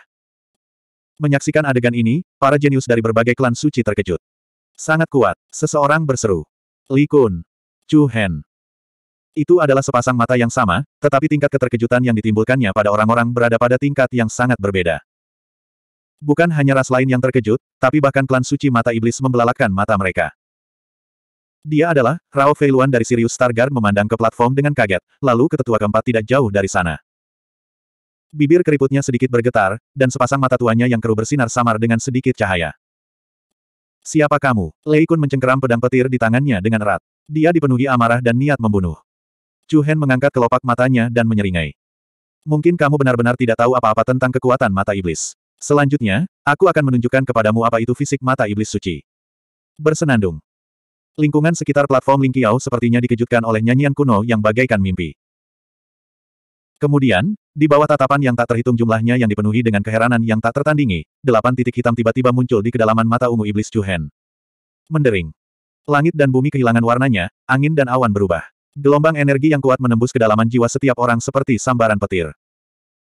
Menyaksikan adegan ini, para jenius dari berbagai klan suci terkejut. Sangat kuat, seseorang berseru. Li Kun. Chu Hen. Itu adalah sepasang mata yang sama, tetapi tingkat keterkejutan yang ditimbulkannya pada orang-orang berada pada tingkat yang sangat berbeda. Bukan hanya ras lain yang terkejut, tapi bahkan klan suci mata iblis membelalakan mata mereka. Dia adalah, Rao Feiluan dari Sirius Stargard memandang ke platform dengan kaget, lalu ke tetua keempat tidak jauh dari sana. Bibir keriputnya sedikit bergetar, dan sepasang mata tuanya yang keruh bersinar samar dengan sedikit cahaya. Siapa kamu? Lei Kun mencengkeram pedang petir di tangannya dengan erat. Dia dipenuhi amarah dan niat membunuh. Chu Hen mengangkat kelopak matanya dan menyeringai. Mungkin kamu benar-benar tidak tahu apa-apa tentang kekuatan mata iblis. Selanjutnya, aku akan menunjukkan kepadamu apa itu fisik mata iblis suci. Bersenandung, Lingkungan sekitar platform Lingqiao sepertinya dikejutkan oleh nyanyian kuno yang bagaikan mimpi. Kemudian, di bawah tatapan yang tak terhitung jumlahnya yang dipenuhi dengan keheranan yang tak tertandingi, delapan titik hitam tiba-tiba muncul di kedalaman mata ungu iblis Chuhen. Mendering. Langit dan bumi kehilangan warnanya, angin dan awan berubah. Gelombang energi yang kuat menembus kedalaman jiwa setiap orang seperti sambaran petir.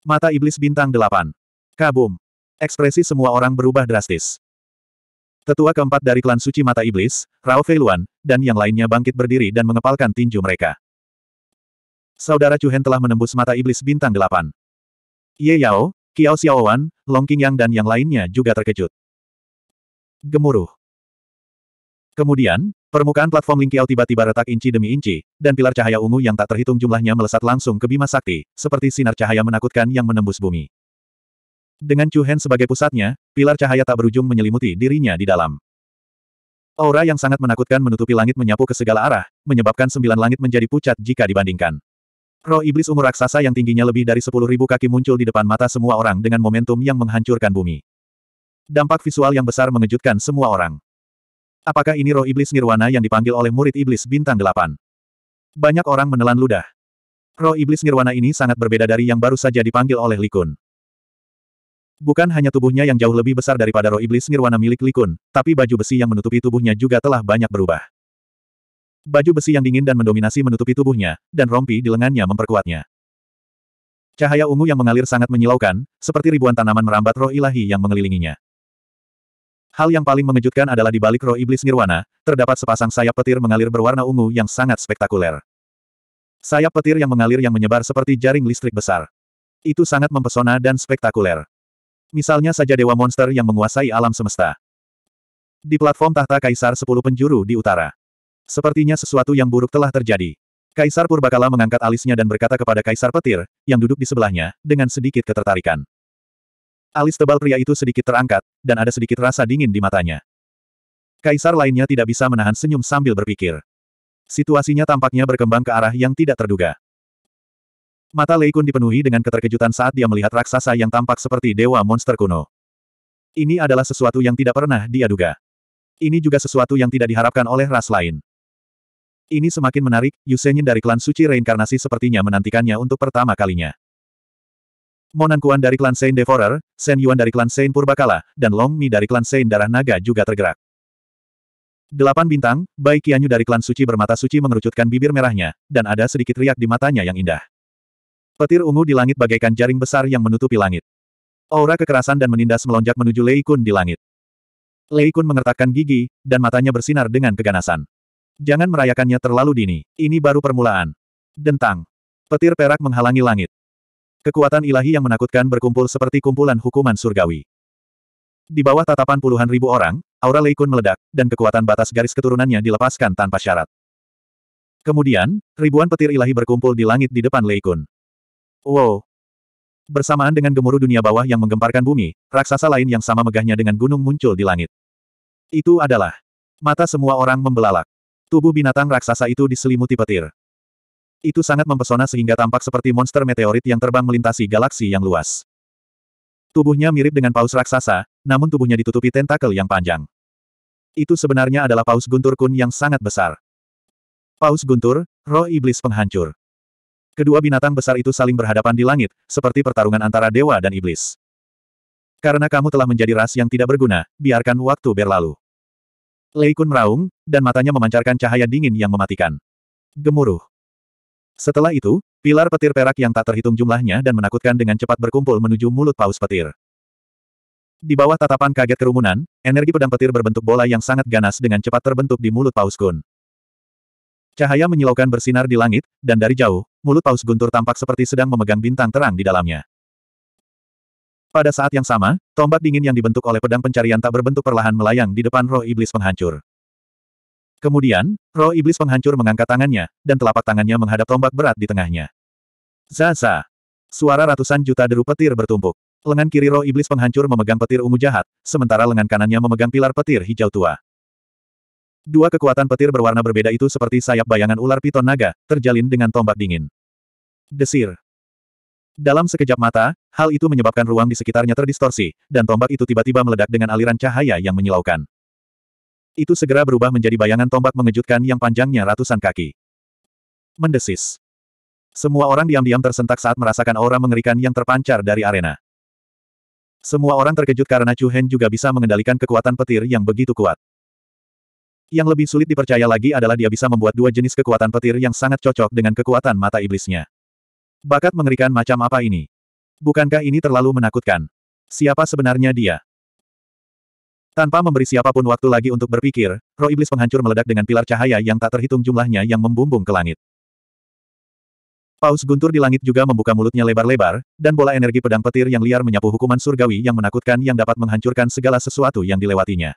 Mata iblis bintang delapan. Kabum. Ekspresi semua orang berubah drastis. Tetua keempat dari klan suci mata iblis, Rao Feiluan, dan yang lainnya bangkit berdiri dan mengepalkan tinju mereka. Saudara Chuhen telah menembus mata iblis bintang delapan. Ye Yao, Qiao Xiaowan, Long Qingyang dan yang lainnya juga terkejut. Gemuruh. Kemudian, permukaan platform Ling Qiao tiba-tiba retak inci demi inci, dan pilar cahaya ungu yang tak terhitung jumlahnya melesat langsung ke Bima Sakti, seperti sinar cahaya menakutkan yang menembus bumi. Dengan Chu Hen sebagai pusatnya, pilar cahaya tak berujung menyelimuti dirinya di dalam. Aura yang sangat menakutkan menutupi langit menyapu ke segala arah, menyebabkan sembilan langit menjadi pucat jika dibandingkan. Roh iblis umur raksasa yang tingginya lebih dari sepuluh ribu kaki muncul di depan mata semua orang dengan momentum yang menghancurkan bumi. Dampak visual yang besar mengejutkan semua orang. Apakah ini roh iblis nirwana yang dipanggil oleh murid iblis bintang delapan? Banyak orang menelan ludah. Roh iblis nirwana ini sangat berbeda dari yang baru saja dipanggil oleh Likun. Bukan hanya tubuhnya yang jauh lebih besar daripada roh iblis nirwana milik Likun, tapi baju besi yang menutupi tubuhnya juga telah banyak berubah. Baju besi yang dingin dan mendominasi menutupi tubuhnya, dan rompi di lengannya memperkuatnya. Cahaya ungu yang mengalir sangat menyilaukan, seperti ribuan tanaman merambat roh ilahi yang mengelilinginya. Hal yang paling mengejutkan adalah di balik roh iblis nirwana, terdapat sepasang sayap petir mengalir berwarna ungu yang sangat spektakuler. Sayap petir yang mengalir yang menyebar seperti jaring listrik besar. Itu sangat mempesona dan spektakuler. Misalnya saja dewa monster yang menguasai alam semesta. Di platform tahta kaisar sepuluh penjuru di utara. Sepertinya sesuatu yang buruk telah terjadi. Kaisar Purbakala mengangkat alisnya dan berkata kepada Kaisar Petir, yang duduk di sebelahnya, dengan sedikit ketertarikan. Alis tebal pria itu sedikit terangkat, dan ada sedikit rasa dingin di matanya. Kaisar lainnya tidak bisa menahan senyum sambil berpikir. Situasinya tampaknya berkembang ke arah yang tidak terduga. Mata Lei Kun dipenuhi dengan keterkejutan saat dia melihat raksasa yang tampak seperti dewa monster kuno. Ini adalah sesuatu yang tidak pernah dia duga. Ini juga sesuatu yang tidak diharapkan oleh ras lain. Ini semakin menarik, Yusenyin dari klan suci reinkarnasi sepertinya menantikannya untuk pertama kalinya. Monan Kuan dari klan Saint Devourer, Sen Yuan dari klan Saint Purbakala, dan Long Mi dari klan Saint Darah Naga juga tergerak. Delapan bintang, Bai Qianyu dari klan suci bermata suci mengerucutkan bibir merahnya, dan ada sedikit riak di matanya yang indah. Petir ungu di langit bagaikan jaring besar yang menutupi langit. Aura kekerasan dan menindas melonjak menuju Lei Kun di langit. Lei Kun mengertakkan gigi, dan matanya bersinar dengan keganasan. Jangan merayakannya terlalu dini, ini baru permulaan. Dentang. Petir perak menghalangi langit. Kekuatan ilahi yang menakutkan berkumpul seperti kumpulan hukuman surgawi. Di bawah tatapan puluhan ribu orang, aura Lei Kun meledak, dan kekuatan batas garis keturunannya dilepaskan tanpa syarat. Kemudian, ribuan petir ilahi berkumpul di langit di depan Lei Kun. Wow! Bersamaan dengan gemuruh dunia bawah yang menggemparkan bumi, raksasa lain yang sama megahnya dengan gunung muncul di langit. Itu adalah mata semua orang membelalak. Tubuh binatang raksasa itu diselimuti petir. Itu sangat mempesona sehingga tampak seperti monster meteorit yang terbang melintasi galaksi yang luas. Tubuhnya mirip dengan paus raksasa, namun tubuhnya ditutupi tentakel yang panjang. Itu sebenarnya adalah paus guntur kun yang sangat besar. Paus guntur, roh iblis penghancur. Kedua binatang besar itu saling berhadapan di langit, seperti pertarungan antara dewa dan iblis. Karena kamu telah menjadi ras yang tidak berguna, biarkan waktu berlalu. Lei Kun meraung, dan matanya memancarkan cahaya dingin yang mematikan. Gemuruh. Setelah itu, pilar petir perak yang tak terhitung jumlahnya dan menakutkan dengan cepat berkumpul menuju mulut paus petir. Di bawah tatapan kaget kerumunan, energi pedang petir berbentuk bola yang sangat ganas dengan cepat terbentuk di mulut Paus Kun. Cahaya menyilaukan bersinar di langit, dan dari jauh, mulut paus guntur tampak seperti sedang memegang bintang terang di dalamnya. Pada saat yang sama, tombak dingin yang dibentuk oleh pedang pencarian tak berbentuk perlahan melayang di depan roh iblis penghancur. Kemudian, roh iblis penghancur mengangkat tangannya, dan telapak tangannya menghadap tombak berat di tengahnya. Zaza! Suara ratusan juta deru petir bertumpuk. Lengan kiri roh iblis penghancur memegang petir ungu jahat, sementara lengan kanannya memegang pilar petir hijau tua. Dua kekuatan petir berwarna berbeda itu seperti sayap bayangan ular piton naga, terjalin dengan tombak dingin. Desir. Dalam sekejap mata, hal itu menyebabkan ruang di sekitarnya terdistorsi, dan tombak itu tiba-tiba meledak dengan aliran cahaya yang menyilaukan. Itu segera berubah menjadi bayangan tombak mengejutkan yang panjangnya ratusan kaki. Mendesis. Semua orang diam-diam tersentak saat merasakan aura mengerikan yang terpancar dari arena. Semua orang terkejut karena Chu Hen juga bisa mengendalikan kekuatan petir yang begitu kuat. Yang lebih sulit dipercaya lagi adalah dia bisa membuat dua jenis kekuatan petir yang sangat cocok dengan kekuatan mata iblisnya. Bakat mengerikan macam apa ini? Bukankah ini terlalu menakutkan? Siapa sebenarnya dia? Tanpa memberi siapapun waktu lagi untuk berpikir, roh iblis penghancur meledak dengan pilar cahaya yang tak terhitung jumlahnya yang membumbung ke langit. Paus guntur di langit juga membuka mulutnya lebar-lebar, dan bola energi pedang petir yang liar menyapu hukuman surgawi yang menakutkan yang dapat menghancurkan segala sesuatu yang dilewatinya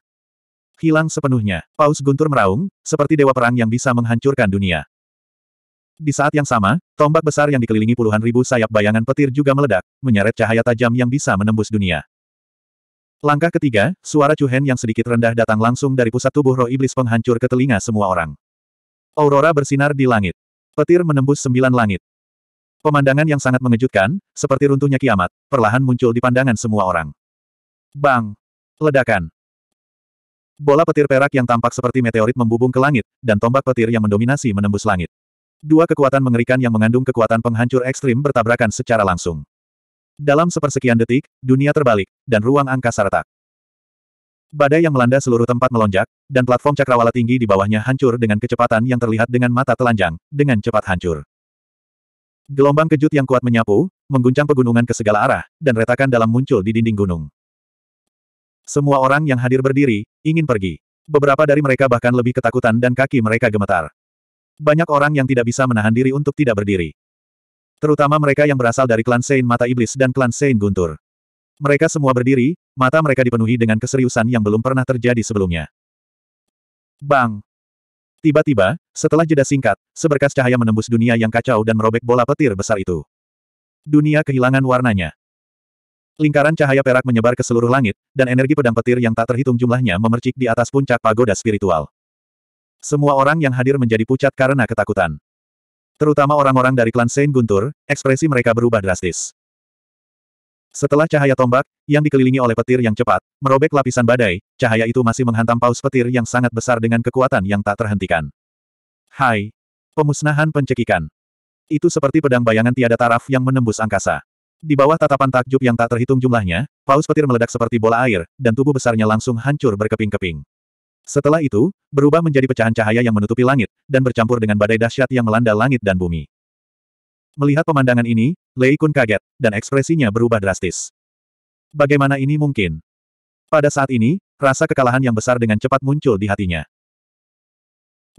hilang sepenuhnya. Paus guntur meraung, seperti dewa perang yang bisa menghancurkan dunia. Di saat yang sama, tombak besar yang dikelilingi puluhan ribu sayap bayangan petir juga meledak, menyeret cahaya tajam yang bisa menembus dunia. Langkah ketiga, suara Cuhen yang sedikit rendah datang langsung dari pusat tubuh roh iblis penghancur ke telinga semua orang. Aurora bersinar di langit. Petir menembus sembilan langit. Pemandangan yang sangat mengejutkan, seperti runtuhnya kiamat, perlahan muncul di pandangan semua orang. Bang! Ledakan! Bola petir perak yang tampak seperti meteorit membubung ke langit, dan tombak petir yang mendominasi menembus langit. Dua kekuatan mengerikan yang mengandung kekuatan penghancur ekstrim bertabrakan secara langsung. Dalam sepersekian detik, dunia terbalik, dan ruang angkasa retak. Badai yang melanda seluruh tempat melonjak, dan platform cakrawala tinggi di bawahnya hancur dengan kecepatan yang terlihat dengan mata telanjang, dengan cepat hancur. Gelombang kejut yang kuat menyapu, mengguncang pegunungan ke segala arah, dan retakan dalam muncul di dinding gunung. Semua orang yang hadir berdiri, ingin pergi. Beberapa dari mereka bahkan lebih ketakutan dan kaki mereka gemetar. Banyak orang yang tidak bisa menahan diri untuk tidak berdiri. Terutama mereka yang berasal dari klan Sein Mata Iblis dan klan Sein Guntur. Mereka semua berdiri, mata mereka dipenuhi dengan keseriusan yang belum pernah terjadi sebelumnya. Bang! Tiba-tiba, setelah jeda singkat, seberkas cahaya menembus dunia yang kacau dan merobek bola petir besar itu. Dunia kehilangan warnanya. Lingkaran cahaya perak menyebar ke seluruh langit, dan energi pedang petir yang tak terhitung jumlahnya memercik di atas puncak pagoda spiritual. Semua orang yang hadir menjadi pucat karena ketakutan. Terutama orang-orang dari klan Saint Guntur, ekspresi mereka berubah drastis. Setelah cahaya tombak, yang dikelilingi oleh petir yang cepat, merobek lapisan badai, cahaya itu masih menghantam paus petir yang sangat besar dengan kekuatan yang tak terhentikan. Hai! Pemusnahan pencekikan. Itu seperti pedang bayangan tiada taraf yang menembus angkasa. Di bawah tatapan takjub yang tak terhitung jumlahnya, paus petir meledak seperti bola air, dan tubuh besarnya langsung hancur berkeping-keping. Setelah itu, berubah menjadi pecahan cahaya yang menutupi langit, dan bercampur dengan badai dahsyat yang melanda langit dan bumi. Melihat pemandangan ini, Lei Kun kaget, dan ekspresinya berubah drastis. Bagaimana ini mungkin? Pada saat ini, rasa kekalahan yang besar dengan cepat muncul di hatinya.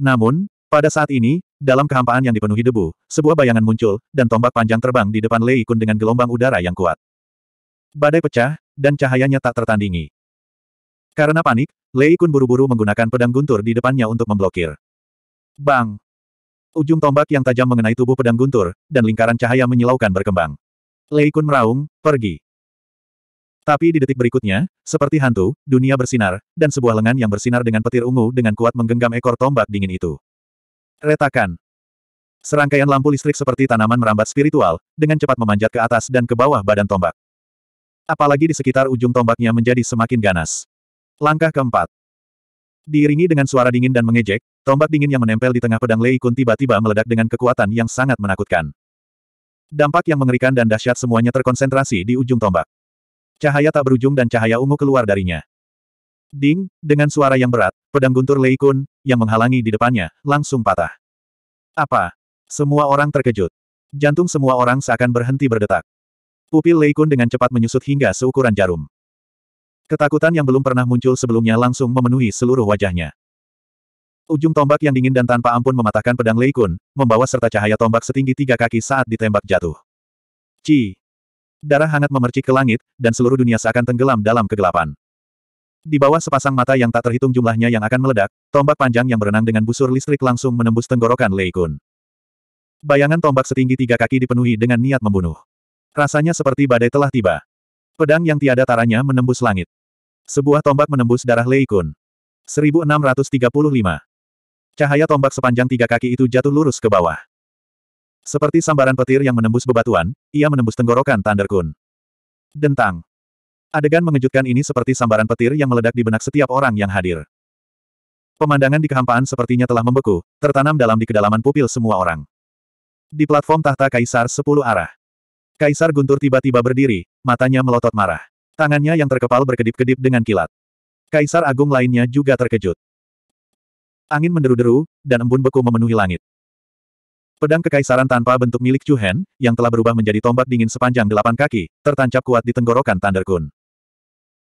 Namun, pada saat ini, dalam kehampaan yang dipenuhi debu, sebuah bayangan muncul, dan tombak panjang terbang di depan Lei Kun dengan gelombang udara yang kuat. Badai pecah, dan cahayanya tak tertandingi. Karena panik, Lei Kun buru-buru menggunakan pedang guntur di depannya untuk memblokir. Bang! Ujung tombak yang tajam mengenai tubuh pedang guntur, dan lingkaran cahaya menyilaukan berkembang. Lei Kun meraung, pergi. Tapi di detik berikutnya, seperti hantu, dunia bersinar, dan sebuah lengan yang bersinar dengan petir ungu dengan kuat menggenggam ekor tombak dingin itu. Retakan. Serangkaian lampu listrik seperti tanaman merambat spiritual, dengan cepat memanjat ke atas dan ke bawah badan tombak. Apalagi di sekitar ujung tombaknya menjadi semakin ganas. Langkah keempat. Diiringi dengan suara dingin dan mengejek, tombak dingin yang menempel di tengah pedang Lei Kun tiba-tiba meledak dengan kekuatan yang sangat menakutkan. Dampak yang mengerikan dan dahsyat semuanya terkonsentrasi di ujung tombak. Cahaya tak berujung dan cahaya ungu keluar darinya. Ding, dengan suara yang berat, Pedang guntur Lei Kun, yang menghalangi di depannya, langsung patah. Apa? Semua orang terkejut. Jantung semua orang seakan berhenti berdetak. Pupil Lei Kun dengan cepat menyusut hingga seukuran jarum. Ketakutan yang belum pernah muncul sebelumnya langsung memenuhi seluruh wajahnya. Ujung tombak yang dingin dan tanpa ampun mematahkan pedang Lei Kun, membawa serta cahaya tombak setinggi tiga kaki saat ditembak jatuh. Ci! Darah hangat memercik ke langit, dan seluruh dunia seakan tenggelam dalam kegelapan. Di bawah sepasang mata yang tak terhitung jumlahnya yang akan meledak, tombak panjang yang berenang dengan busur listrik langsung menembus tenggorokan Lei Kun. Bayangan tombak setinggi tiga kaki dipenuhi dengan niat membunuh. Rasanya seperti badai telah tiba. Pedang yang tiada taranya menembus langit. Sebuah tombak menembus darah Lei Kun. 1635. Cahaya tombak sepanjang tiga kaki itu jatuh lurus ke bawah. Seperti sambaran petir yang menembus bebatuan, ia menembus tenggorokan Thunder Kun. Dentang. Adegan mengejutkan ini seperti sambaran petir yang meledak di benak setiap orang yang hadir. Pemandangan di kehampaan sepertinya telah membeku, tertanam dalam di kedalaman pupil semua orang. Di platform tahta Kaisar sepuluh arah. Kaisar Guntur tiba-tiba berdiri, matanya melotot marah. Tangannya yang terkepal berkedip-kedip dengan kilat. Kaisar Agung lainnya juga terkejut. Angin menderu-deru, dan embun beku memenuhi langit. Pedang kekaisaran tanpa bentuk milik Chu Hen, yang telah berubah menjadi tombak dingin sepanjang delapan kaki, tertancap kuat di tenggorokan Thunder Kun.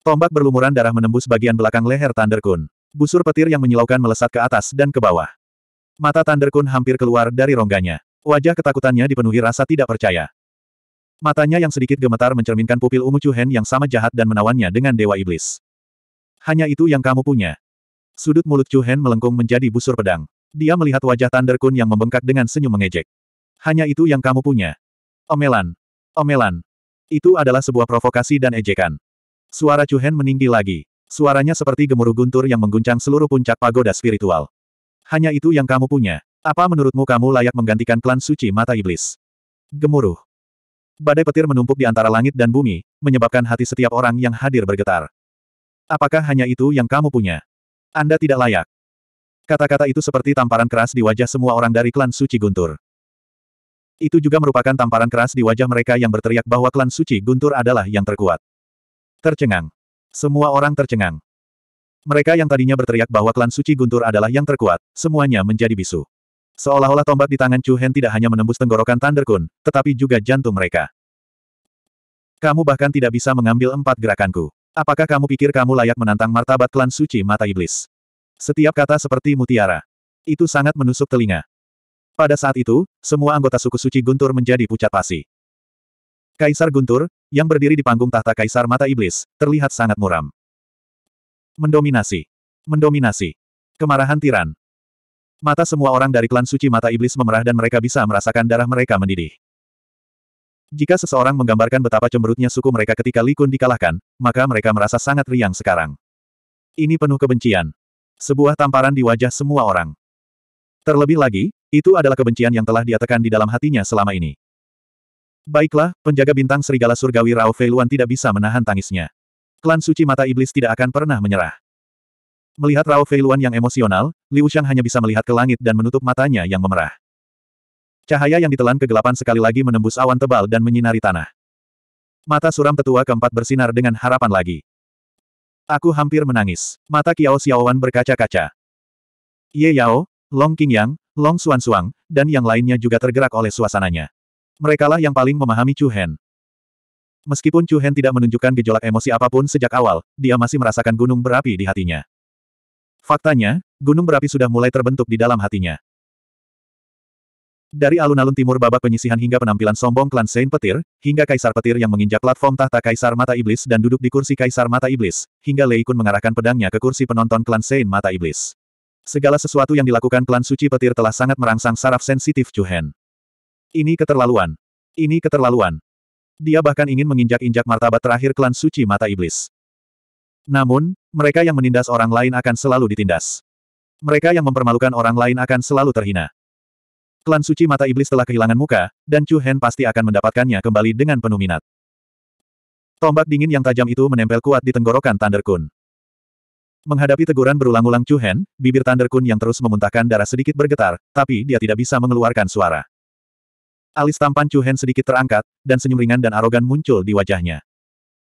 Tombak berlumuran darah menembus bagian belakang leher Thunder Kun. Busur petir yang menyilaukan melesat ke atas dan ke bawah. Mata Thunder Kun hampir keluar dari rongganya. Wajah ketakutannya dipenuhi rasa tidak percaya. Matanya yang sedikit gemetar mencerminkan pupil ungu Cuhen yang sama jahat dan menawannya dengan Dewa Iblis. Hanya itu yang kamu punya. Sudut mulut Cuhen melengkung menjadi busur pedang. Dia melihat wajah Thunder Kun yang membengkak dengan senyum mengejek. Hanya itu yang kamu punya. Omelan. Omelan. Itu adalah sebuah provokasi dan ejekan. Suara Cuhen meninggi lagi. Suaranya seperti gemuruh guntur yang mengguncang seluruh puncak pagoda spiritual. Hanya itu yang kamu punya. Apa menurutmu kamu layak menggantikan klan suci mata iblis? Gemuruh. Badai petir menumpuk di antara langit dan bumi, menyebabkan hati setiap orang yang hadir bergetar. Apakah hanya itu yang kamu punya? Anda tidak layak. Kata-kata itu seperti tamparan keras di wajah semua orang dari klan suci Guntur. Itu juga merupakan tamparan keras di wajah mereka yang berteriak bahwa klan suci Guntur adalah yang terkuat. Tercengang. Semua orang tercengang. Mereka yang tadinya berteriak bahwa klan suci guntur adalah yang terkuat, semuanya menjadi bisu. Seolah-olah tombak di tangan Chu Hen tidak hanya menembus tenggorokan Thunder Kun, tetapi juga jantung mereka. Kamu bahkan tidak bisa mengambil empat gerakanku. Apakah kamu pikir kamu layak menantang martabat klan suci mata iblis? Setiap kata seperti mutiara. Itu sangat menusuk telinga. Pada saat itu, semua anggota suku suci Guntur menjadi pucat pasi. Kaisar Guntur, yang berdiri di panggung tahta Kaisar Mata Iblis, terlihat sangat muram. Mendominasi. Mendominasi. Kemarahan tiran. Mata semua orang dari klan suci Mata Iblis memerah dan mereka bisa merasakan darah mereka mendidih. Jika seseorang menggambarkan betapa cemberutnya suku mereka ketika Likun dikalahkan, maka mereka merasa sangat riang sekarang. Ini penuh kebencian. Sebuah tamparan di wajah semua orang. Terlebih lagi, itu adalah kebencian yang telah dia tekan di dalam hatinya selama ini. Baiklah, penjaga bintang serigala surgawi Rao Feiluan tidak bisa menahan tangisnya. Klan suci mata iblis tidak akan pernah menyerah. Melihat Rao Feiluan yang emosional, Liu Shang hanya bisa melihat ke langit dan menutup matanya yang memerah. Cahaya yang ditelan kegelapan sekali lagi menembus awan tebal dan menyinari tanah. Mata suram tetua keempat bersinar dengan harapan lagi. Aku hampir menangis. Mata Kiao Xiaowan berkaca-kaca. Ye Yao, Long Qingyang, Long Suang, dan yang lainnya juga tergerak oleh suasananya. Merekalah yang paling memahami Chu Hen. Meskipun Chu Hen tidak menunjukkan gejolak emosi apapun sejak awal, dia masih merasakan gunung berapi di hatinya. Faktanya, gunung berapi sudah mulai terbentuk di dalam hatinya. Dari alun-alun timur babak penyisihan hingga penampilan sombong klan Saint Petir, hingga Kaisar Petir yang menginjak platform tahta Kaisar Mata Iblis dan duduk di kursi Kaisar Mata Iblis, hingga Lei Kun mengarahkan pedangnya ke kursi penonton klan Saint Mata Iblis. Segala sesuatu yang dilakukan klan Suci Petir telah sangat merangsang saraf sensitif Chu Hen. Ini keterlaluan. Ini keterlaluan. Dia bahkan ingin menginjak-injak martabat terakhir klan suci mata iblis. Namun, mereka yang menindas orang lain akan selalu ditindas. Mereka yang mempermalukan orang lain akan selalu terhina. Klan suci mata iblis telah kehilangan muka, dan Chu Hen pasti akan mendapatkannya kembali dengan penuh minat. Tombak dingin yang tajam itu menempel kuat di tenggorokan Thunder Kun. Menghadapi teguran berulang-ulang Chu Hen, bibir Thunder Kun yang terus memuntahkan darah sedikit bergetar, tapi dia tidak bisa mengeluarkan suara. Alis tampan Chu Hen sedikit terangkat, dan senyum ringan dan arogan muncul di wajahnya.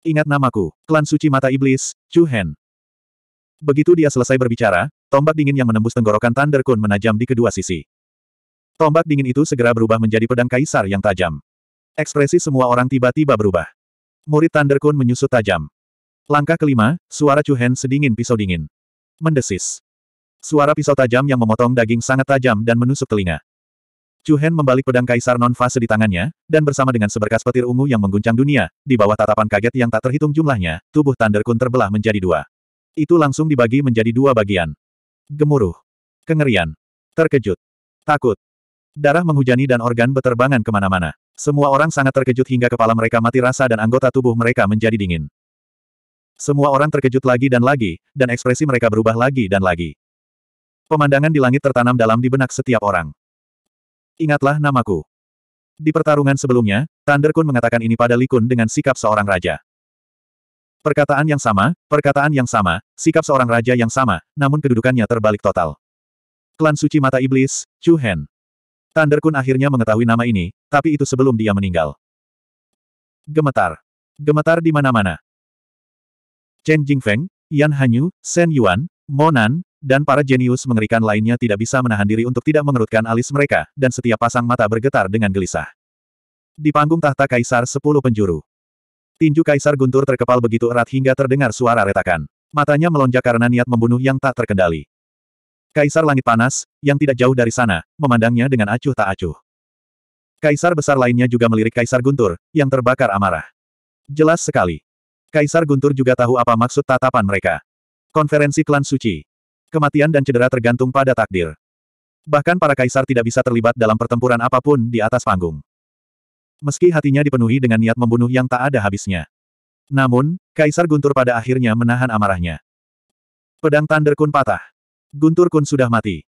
Ingat namaku, klan suci mata iblis, Chu Hen. Begitu dia selesai berbicara, tombak dingin yang menembus tenggorokan Thunder Kun menajam di kedua sisi. Tombak dingin itu segera berubah menjadi pedang kaisar yang tajam. Ekspresi semua orang tiba-tiba berubah. Murid Thunder Kun menyusut tajam. Langkah kelima, suara Chu Hen sedingin pisau dingin. Mendesis. Suara pisau tajam yang memotong daging sangat tajam dan menusuk telinga. Chu Hen membalik pedang Kaisar Non-Fase di tangannya, dan bersama dengan seberkas petir ungu yang mengguncang dunia, di bawah tatapan kaget yang tak terhitung jumlahnya, tubuh Thunder Kun terbelah menjadi dua. Itu langsung dibagi menjadi dua bagian. Gemuruh. Kengerian. Terkejut. Takut. Darah menghujani dan organ beterbangan kemana-mana. Semua orang sangat terkejut hingga kepala mereka mati rasa dan anggota tubuh mereka menjadi dingin. Semua orang terkejut lagi dan lagi, dan ekspresi mereka berubah lagi dan lagi. Pemandangan di langit tertanam dalam di benak setiap orang ingatlah namaku. Di pertarungan sebelumnya, Thunder Kun mengatakan ini pada Likun dengan sikap seorang raja. Perkataan yang sama, perkataan yang sama, sikap seorang raja yang sama, namun kedudukannya terbalik total. Klan Suci Mata Iblis, Chu Hen. Thunder Kun akhirnya mengetahui nama ini, tapi itu sebelum dia meninggal. Gemetar. Gemetar di mana-mana. Chen Jingfeng, Yan Hanyu, Shen Yuan, Monan, dan para jenius mengerikan lainnya tidak bisa menahan diri untuk tidak mengerutkan alis mereka, dan setiap pasang mata bergetar dengan gelisah. Di panggung tahta kaisar sepuluh penjuru. Tinju kaisar guntur terkepal begitu erat hingga terdengar suara retakan. Matanya melonjak karena niat membunuh yang tak terkendali. Kaisar langit panas, yang tidak jauh dari sana, memandangnya dengan acuh tak acuh. Kaisar besar lainnya juga melirik kaisar guntur, yang terbakar amarah. Jelas sekali. Kaisar guntur juga tahu apa maksud tatapan mereka. Konferensi klan suci. Kematian dan cedera tergantung pada takdir. Bahkan para kaisar tidak bisa terlibat dalam pertempuran apapun di atas panggung. Meski hatinya dipenuhi dengan niat membunuh yang tak ada habisnya. Namun, Kaisar Guntur pada akhirnya menahan amarahnya. Pedang Thunder Kun patah. Guntur Kun sudah mati.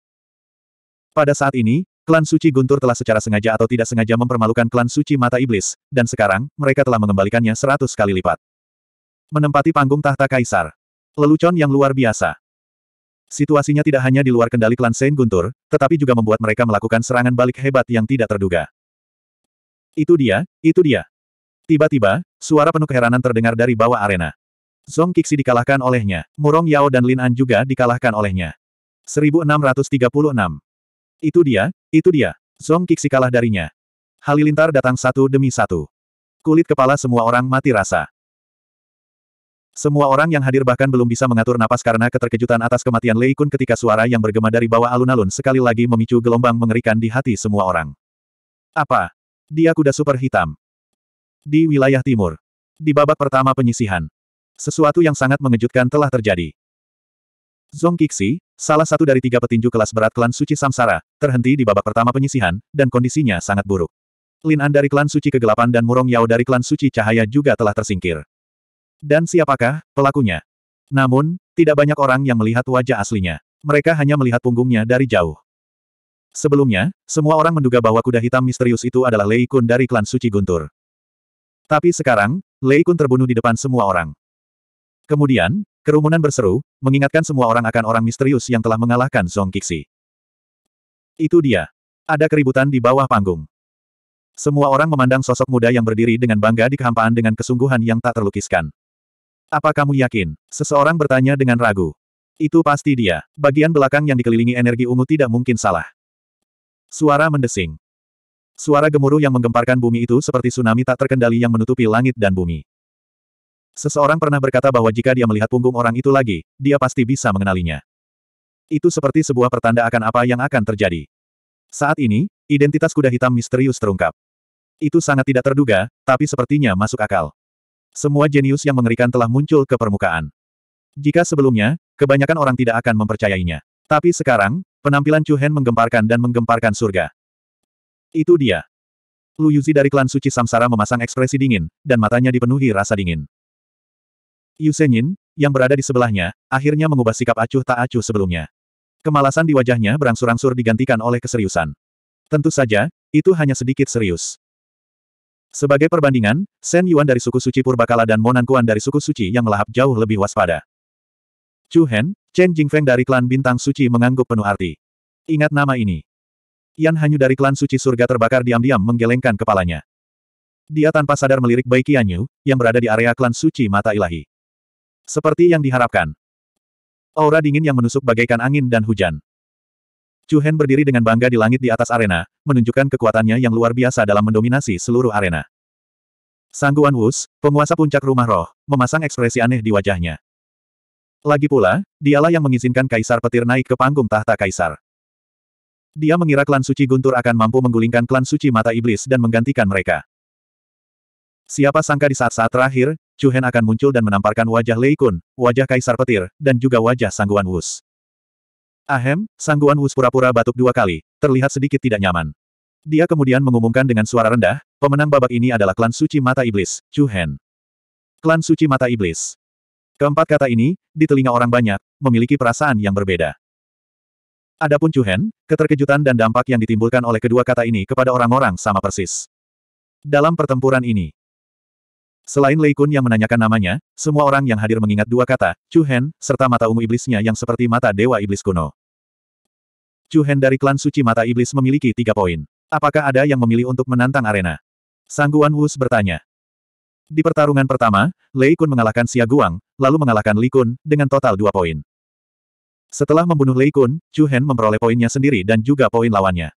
Pada saat ini, klan suci Guntur telah secara sengaja atau tidak sengaja mempermalukan klan suci mata iblis, dan sekarang, mereka telah mengembalikannya seratus kali lipat. Menempati panggung tahta Kaisar. Lelucon yang luar biasa. Situasinya tidak hanya di luar kendali klan Saint Guntur, tetapi juga membuat mereka melakukan serangan balik hebat yang tidak terduga. Itu dia, itu dia. Tiba-tiba, suara penuh keheranan terdengar dari bawah arena. Zong Qixi dikalahkan olehnya, Murong Yao dan Lin An juga dikalahkan olehnya. 1636. Itu dia, itu dia. Zong Qixi kalah darinya. Halilintar datang satu demi satu. Kulit kepala semua orang mati rasa. Semua orang yang hadir bahkan belum bisa mengatur napas karena keterkejutan atas kematian Lei Kun ketika suara yang bergema dari bawah alun-alun sekali lagi memicu gelombang mengerikan di hati semua orang. Apa? Dia kuda super hitam. Di wilayah timur. Di babak pertama penyisihan. Sesuatu yang sangat mengejutkan telah terjadi. Zong Qixi, salah satu dari tiga petinju kelas berat klan suci Samsara, terhenti di babak pertama penyisihan, dan kondisinya sangat buruk. Lin An dari klan suci kegelapan dan Murong Yao dari klan suci cahaya juga telah tersingkir. Dan siapakah pelakunya? Namun, tidak banyak orang yang melihat wajah aslinya. Mereka hanya melihat punggungnya dari jauh. Sebelumnya, semua orang menduga bahwa kuda hitam misterius itu adalah Lei Kun dari klan Suci Guntur. Tapi sekarang, Lei Kun terbunuh di depan semua orang. Kemudian, kerumunan berseru, mengingatkan semua orang akan orang misterius yang telah mengalahkan Song Kixi. Itu dia. Ada keributan di bawah panggung. Semua orang memandang sosok muda yang berdiri dengan bangga di kehampaan dengan kesungguhan yang tak terlukiskan. Apa kamu yakin? Seseorang bertanya dengan ragu. Itu pasti dia. Bagian belakang yang dikelilingi energi ungu tidak mungkin salah. Suara mendesing. Suara gemuruh yang menggemparkan bumi itu seperti tsunami tak terkendali yang menutupi langit dan bumi. Seseorang pernah berkata bahwa jika dia melihat punggung orang itu lagi, dia pasti bisa mengenalinya. Itu seperti sebuah pertanda akan apa yang akan terjadi. Saat ini, identitas kuda hitam misterius terungkap. Itu sangat tidak terduga, tapi sepertinya masuk akal. Semua jenius yang mengerikan telah muncul ke permukaan. Jika sebelumnya, kebanyakan orang tidak akan mempercayainya. Tapi sekarang, penampilan Chu Hen menggemparkan dan menggemparkan surga. Itu dia. Lu Yuzi dari klan suci Samsara memasang ekspresi dingin, dan matanya dipenuhi rasa dingin. Yu Senyin, yang berada di sebelahnya, akhirnya mengubah sikap acuh tak acuh sebelumnya. Kemalasan di wajahnya berangsur-angsur digantikan oleh keseriusan. Tentu saja, itu hanya sedikit serius. Sebagai perbandingan, Shen Yuan dari suku suci Purbakala dan Monan Kuan dari suku suci yang melahap jauh lebih waspada. Chu Hen, Chen Jingfeng dari klan Bintang Suci mengangguk penuh arti. Ingat nama ini. Yan Hanyu dari klan suci surga terbakar diam-diam menggelengkan kepalanya. Dia tanpa sadar melirik Bai Qianyu, yang berada di area klan suci mata ilahi. Seperti yang diharapkan. Aura dingin yang menusuk bagaikan angin dan hujan. Chu Hen berdiri dengan bangga di langit di atas arena, menunjukkan kekuatannya yang luar biasa dalam mendominasi seluruh arena. Sangguan Wus, penguasa puncak rumah roh, memasang ekspresi aneh di wajahnya. Lagi pula, dialah yang mengizinkan Kaisar Petir naik ke panggung tahta Kaisar. Dia mengira klan suci Guntur akan mampu menggulingkan klan suci mata iblis dan menggantikan mereka. Siapa sangka di saat-saat terakhir, Chu Hen akan muncul dan menamparkan wajah Lei Kun, wajah Kaisar Petir, dan juga wajah Sangguan Wus. Ahem, Sangguan Wus pura-pura batuk dua kali, terlihat sedikit tidak nyaman. Dia kemudian mengumumkan dengan suara rendah, pemenang babak ini adalah klan suci mata iblis, Chu Hen. Klan suci mata iblis. Keempat kata ini, di telinga orang banyak, memiliki perasaan yang berbeda. Adapun Chu Hen, keterkejutan dan dampak yang ditimbulkan oleh kedua kata ini kepada orang-orang sama persis. Dalam pertempuran ini, Selain Lei Kun yang menanyakan namanya, semua orang yang hadir mengingat dua kata, Chu Hen, serta mata ungu iblisnya yang seperti mata dewa iblis kuno. Chu Hen dari klan suci mata iblis memiliki tiga poin. Apakah ada yang memilih untuk menantang arena? Sangguan Wus bertanya. Di pertarungan pertama, Lei Kun mengalahkan Xia Guang, lalu mengalahkan Li Kun, dengan total dua poin. Setelah membunuh Lei Kun, Chu Hen memperoleh poinnya sendiri dan juga poin lawannya.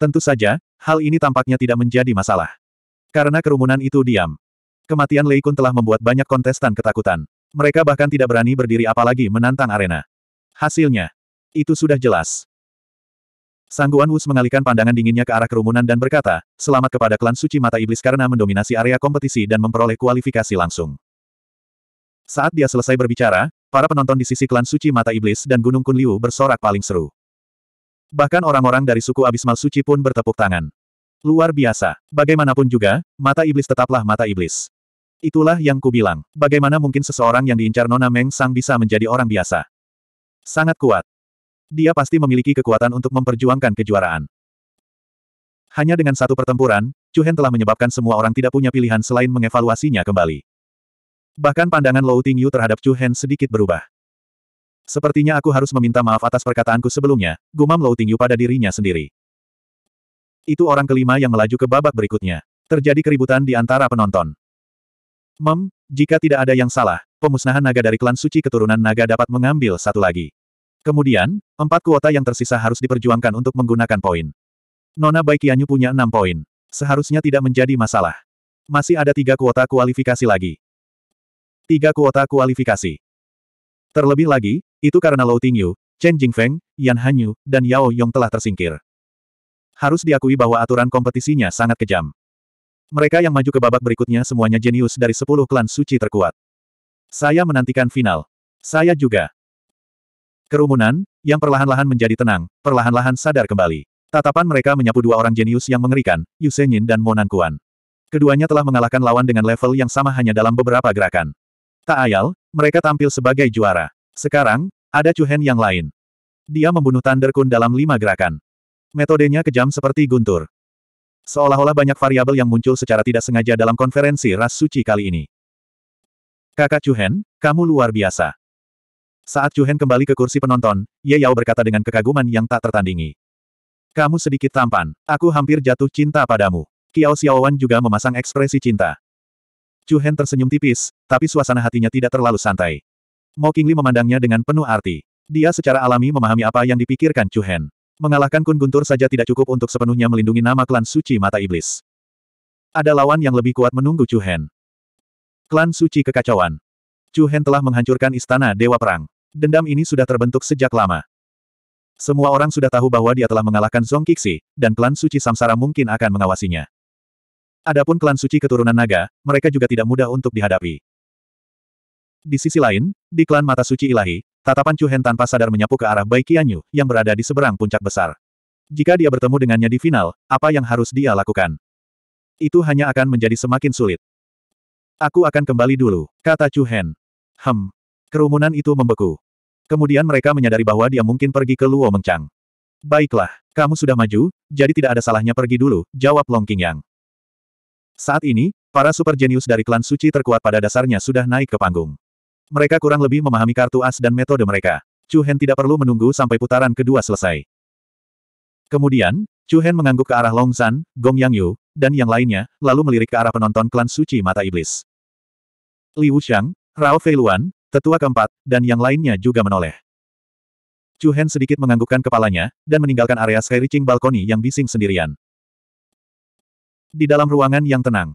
Tentu saja, hal ini tampaknya tidak menjadi masalah. Karena kerumunan itu diam, Kematian Lei Kun telah membuat banyak kontestan ketakutan. Mereka bahkan tidak berani berdiri apalagi menantang arena. Hasilnya. Itu sudah jelas. Sangguan Wus mengalihkan pandangan dinginnya ke arah kerumunan dan berkata, selamat kepada klan suci mata iblis karena mendominasi area kompetisi dan memperoleh kualifikasi langsung. Saat dia selesai berbicara, para penonton di sisi klan suci mata iblis dan Gunung Kun Liu bersorak paling seru. Bahkan orang-orang dari suku Abismal Suci pun bertepuk tangan. Luar biasa. Bagaimanapun juga, mata iblis tetaplah mata iblis. Itulah yang kubilang. Bagaimana mungkin seseorang yang diincar Nona Meng Sang bisa menjadi orang biasa? Sangat kuat. Dia pasti memiliki kekuatan untuk memperjuangkan kejuaraan. Hanya dengan satu pertempuran, Chu Hen telah menyebabkan semua orang tidak punya pilihan selain mengevaluasinya kembali. Bahkan pandangan Lou Tingyu terhadap Chu Hen sedikit berubah. Sepertinya aku harus meminta maaf atas perkataanku sebelumnya, gumam Lou Tingyu pada dirinya sendiri. Itu orang kelima yang melaju ke babak berikutnya. Terjadi keributan di antara penonton. Mem, jika tidak ada yang salah, pemusnahan naga dari klan suci keturunan naga dapat mengambil satu lagi. Kemudian, empat kuota yang tersisa harus diperjuangkan untuk menggunakan poin. Nona Baikianyu punya enam poin. Seharusnya tidak menjadi masalah. Masih ada tiga kuota kualifikasi lagi. Tiga kuota kualifikasi. Terlebih lagi, itu karena Lou Tingyu, Chen Jingfeng, Yan Hanyu, dan Yao Yong telah tersingkir. Harus diakui bahwa aturan kompetisinya sangat kejam. Mereka yang maju ke babak berikutnya semuanya jenius dari sepuluh klan suci terkuat. Saya menantikan final. Saya juga. Kerumunan, yang perlahan-lahan menjadi tenang, perlahan-lahan sadar kembali. Tatapan mereka menyapu dua orang jenius yang mengerikan, Yusenyin dan Monan Kuan. Keduanya telah mengalahkan lawan dengan level yang sama hanya dalam beberapa gerakan. Tak ayal, mereka tampil sebagai juara. Sekarang, ada Chu yang lain. Dia membunuh Thunder Kun dalam lima gerakan. Metodenya kejam seperti guntur. Seolah-olah banyak variabel yang muncul secara tidak sengaja dalam konferensi ras suci kali ini. Kakak Chuhen, kamu luar biasa. Saat Chuhen kembali ke kursi penonton, Ye Yao berkata dengan kekaguman yang tak tertandingi. Kamu sedikit tampan, aku hampir jatuh cinta padamu. Kiao Xiaowan juga memasang ekspresi cinta. Chuhen tersenyum tipis, tapi suasana hatinya tidak terlalu santai. Mo Qingli memandangnya dengan penuh arti. Dia secara alami memahami apa yang dipikirkan Chuhen. Mengalahkan Kun Guntur saja tidak cukup untuk sepenuhnya melindungi nama klan suci mata iblis. Ada lawan yang lebih kuat menunggu Chu Hen. Klan suci kekacauan. Chu Hen telah menghancurkan istana Dewa Perang. Dendam ini sudah terbentuk sejak lama. Semua orang sudah tahu bahwa dia telah mengalahkan Zong Qixi, dan klan suci Samsara mungkin akan mengawasinya. Adapun klan suci keturunan naga, mereka juga tidak mudah untuk dihadapi. Di sisi lain, di klan mata suci ilahi, Tatapan Chu Hen tanpa sadar menyapu ke arah Bai Qianyu, yang berada di seberang puncak besar. Jika dia bertemu dengannya di final, apa yang harus dia lakukan? Itu hanya akan menjadi semakin sulit. Aku akan kembali dulu, kata Chu Hen. Hem. Kerumunan itu membeku. Kemudian mereka menyadari bahwa dia mungkin pergi ke Luo Mengchang. Baiklah, kamu sudah maju, jadi tidak ada salahnya pergi dulu, jawab Long King Yang. Saat ini, para super jenius dari klan suci terkuat pada dasarnya sudah naik ke panggung. Mereka kurang lebih memahami kartu as dan metode mereka. Chu Hen tidak perlu menunggu sampai putaran kedua selesai. Kemudian, Chu Hen mengangguk ke arah Long San, Gong Yang Yu, dan yang lainnya, lalu melirik ke arah penonton klan suci mata iblis. Liu Shang, Rao Fei Luan, tetua keempat, dan yang lainnya juga menoleh. Chu Hen sedikit menganggukkan kepalanya, dan meninggalkan area Sky skyreaching balkoni yang bising sendirian. Di dalam ruangan yang tenang.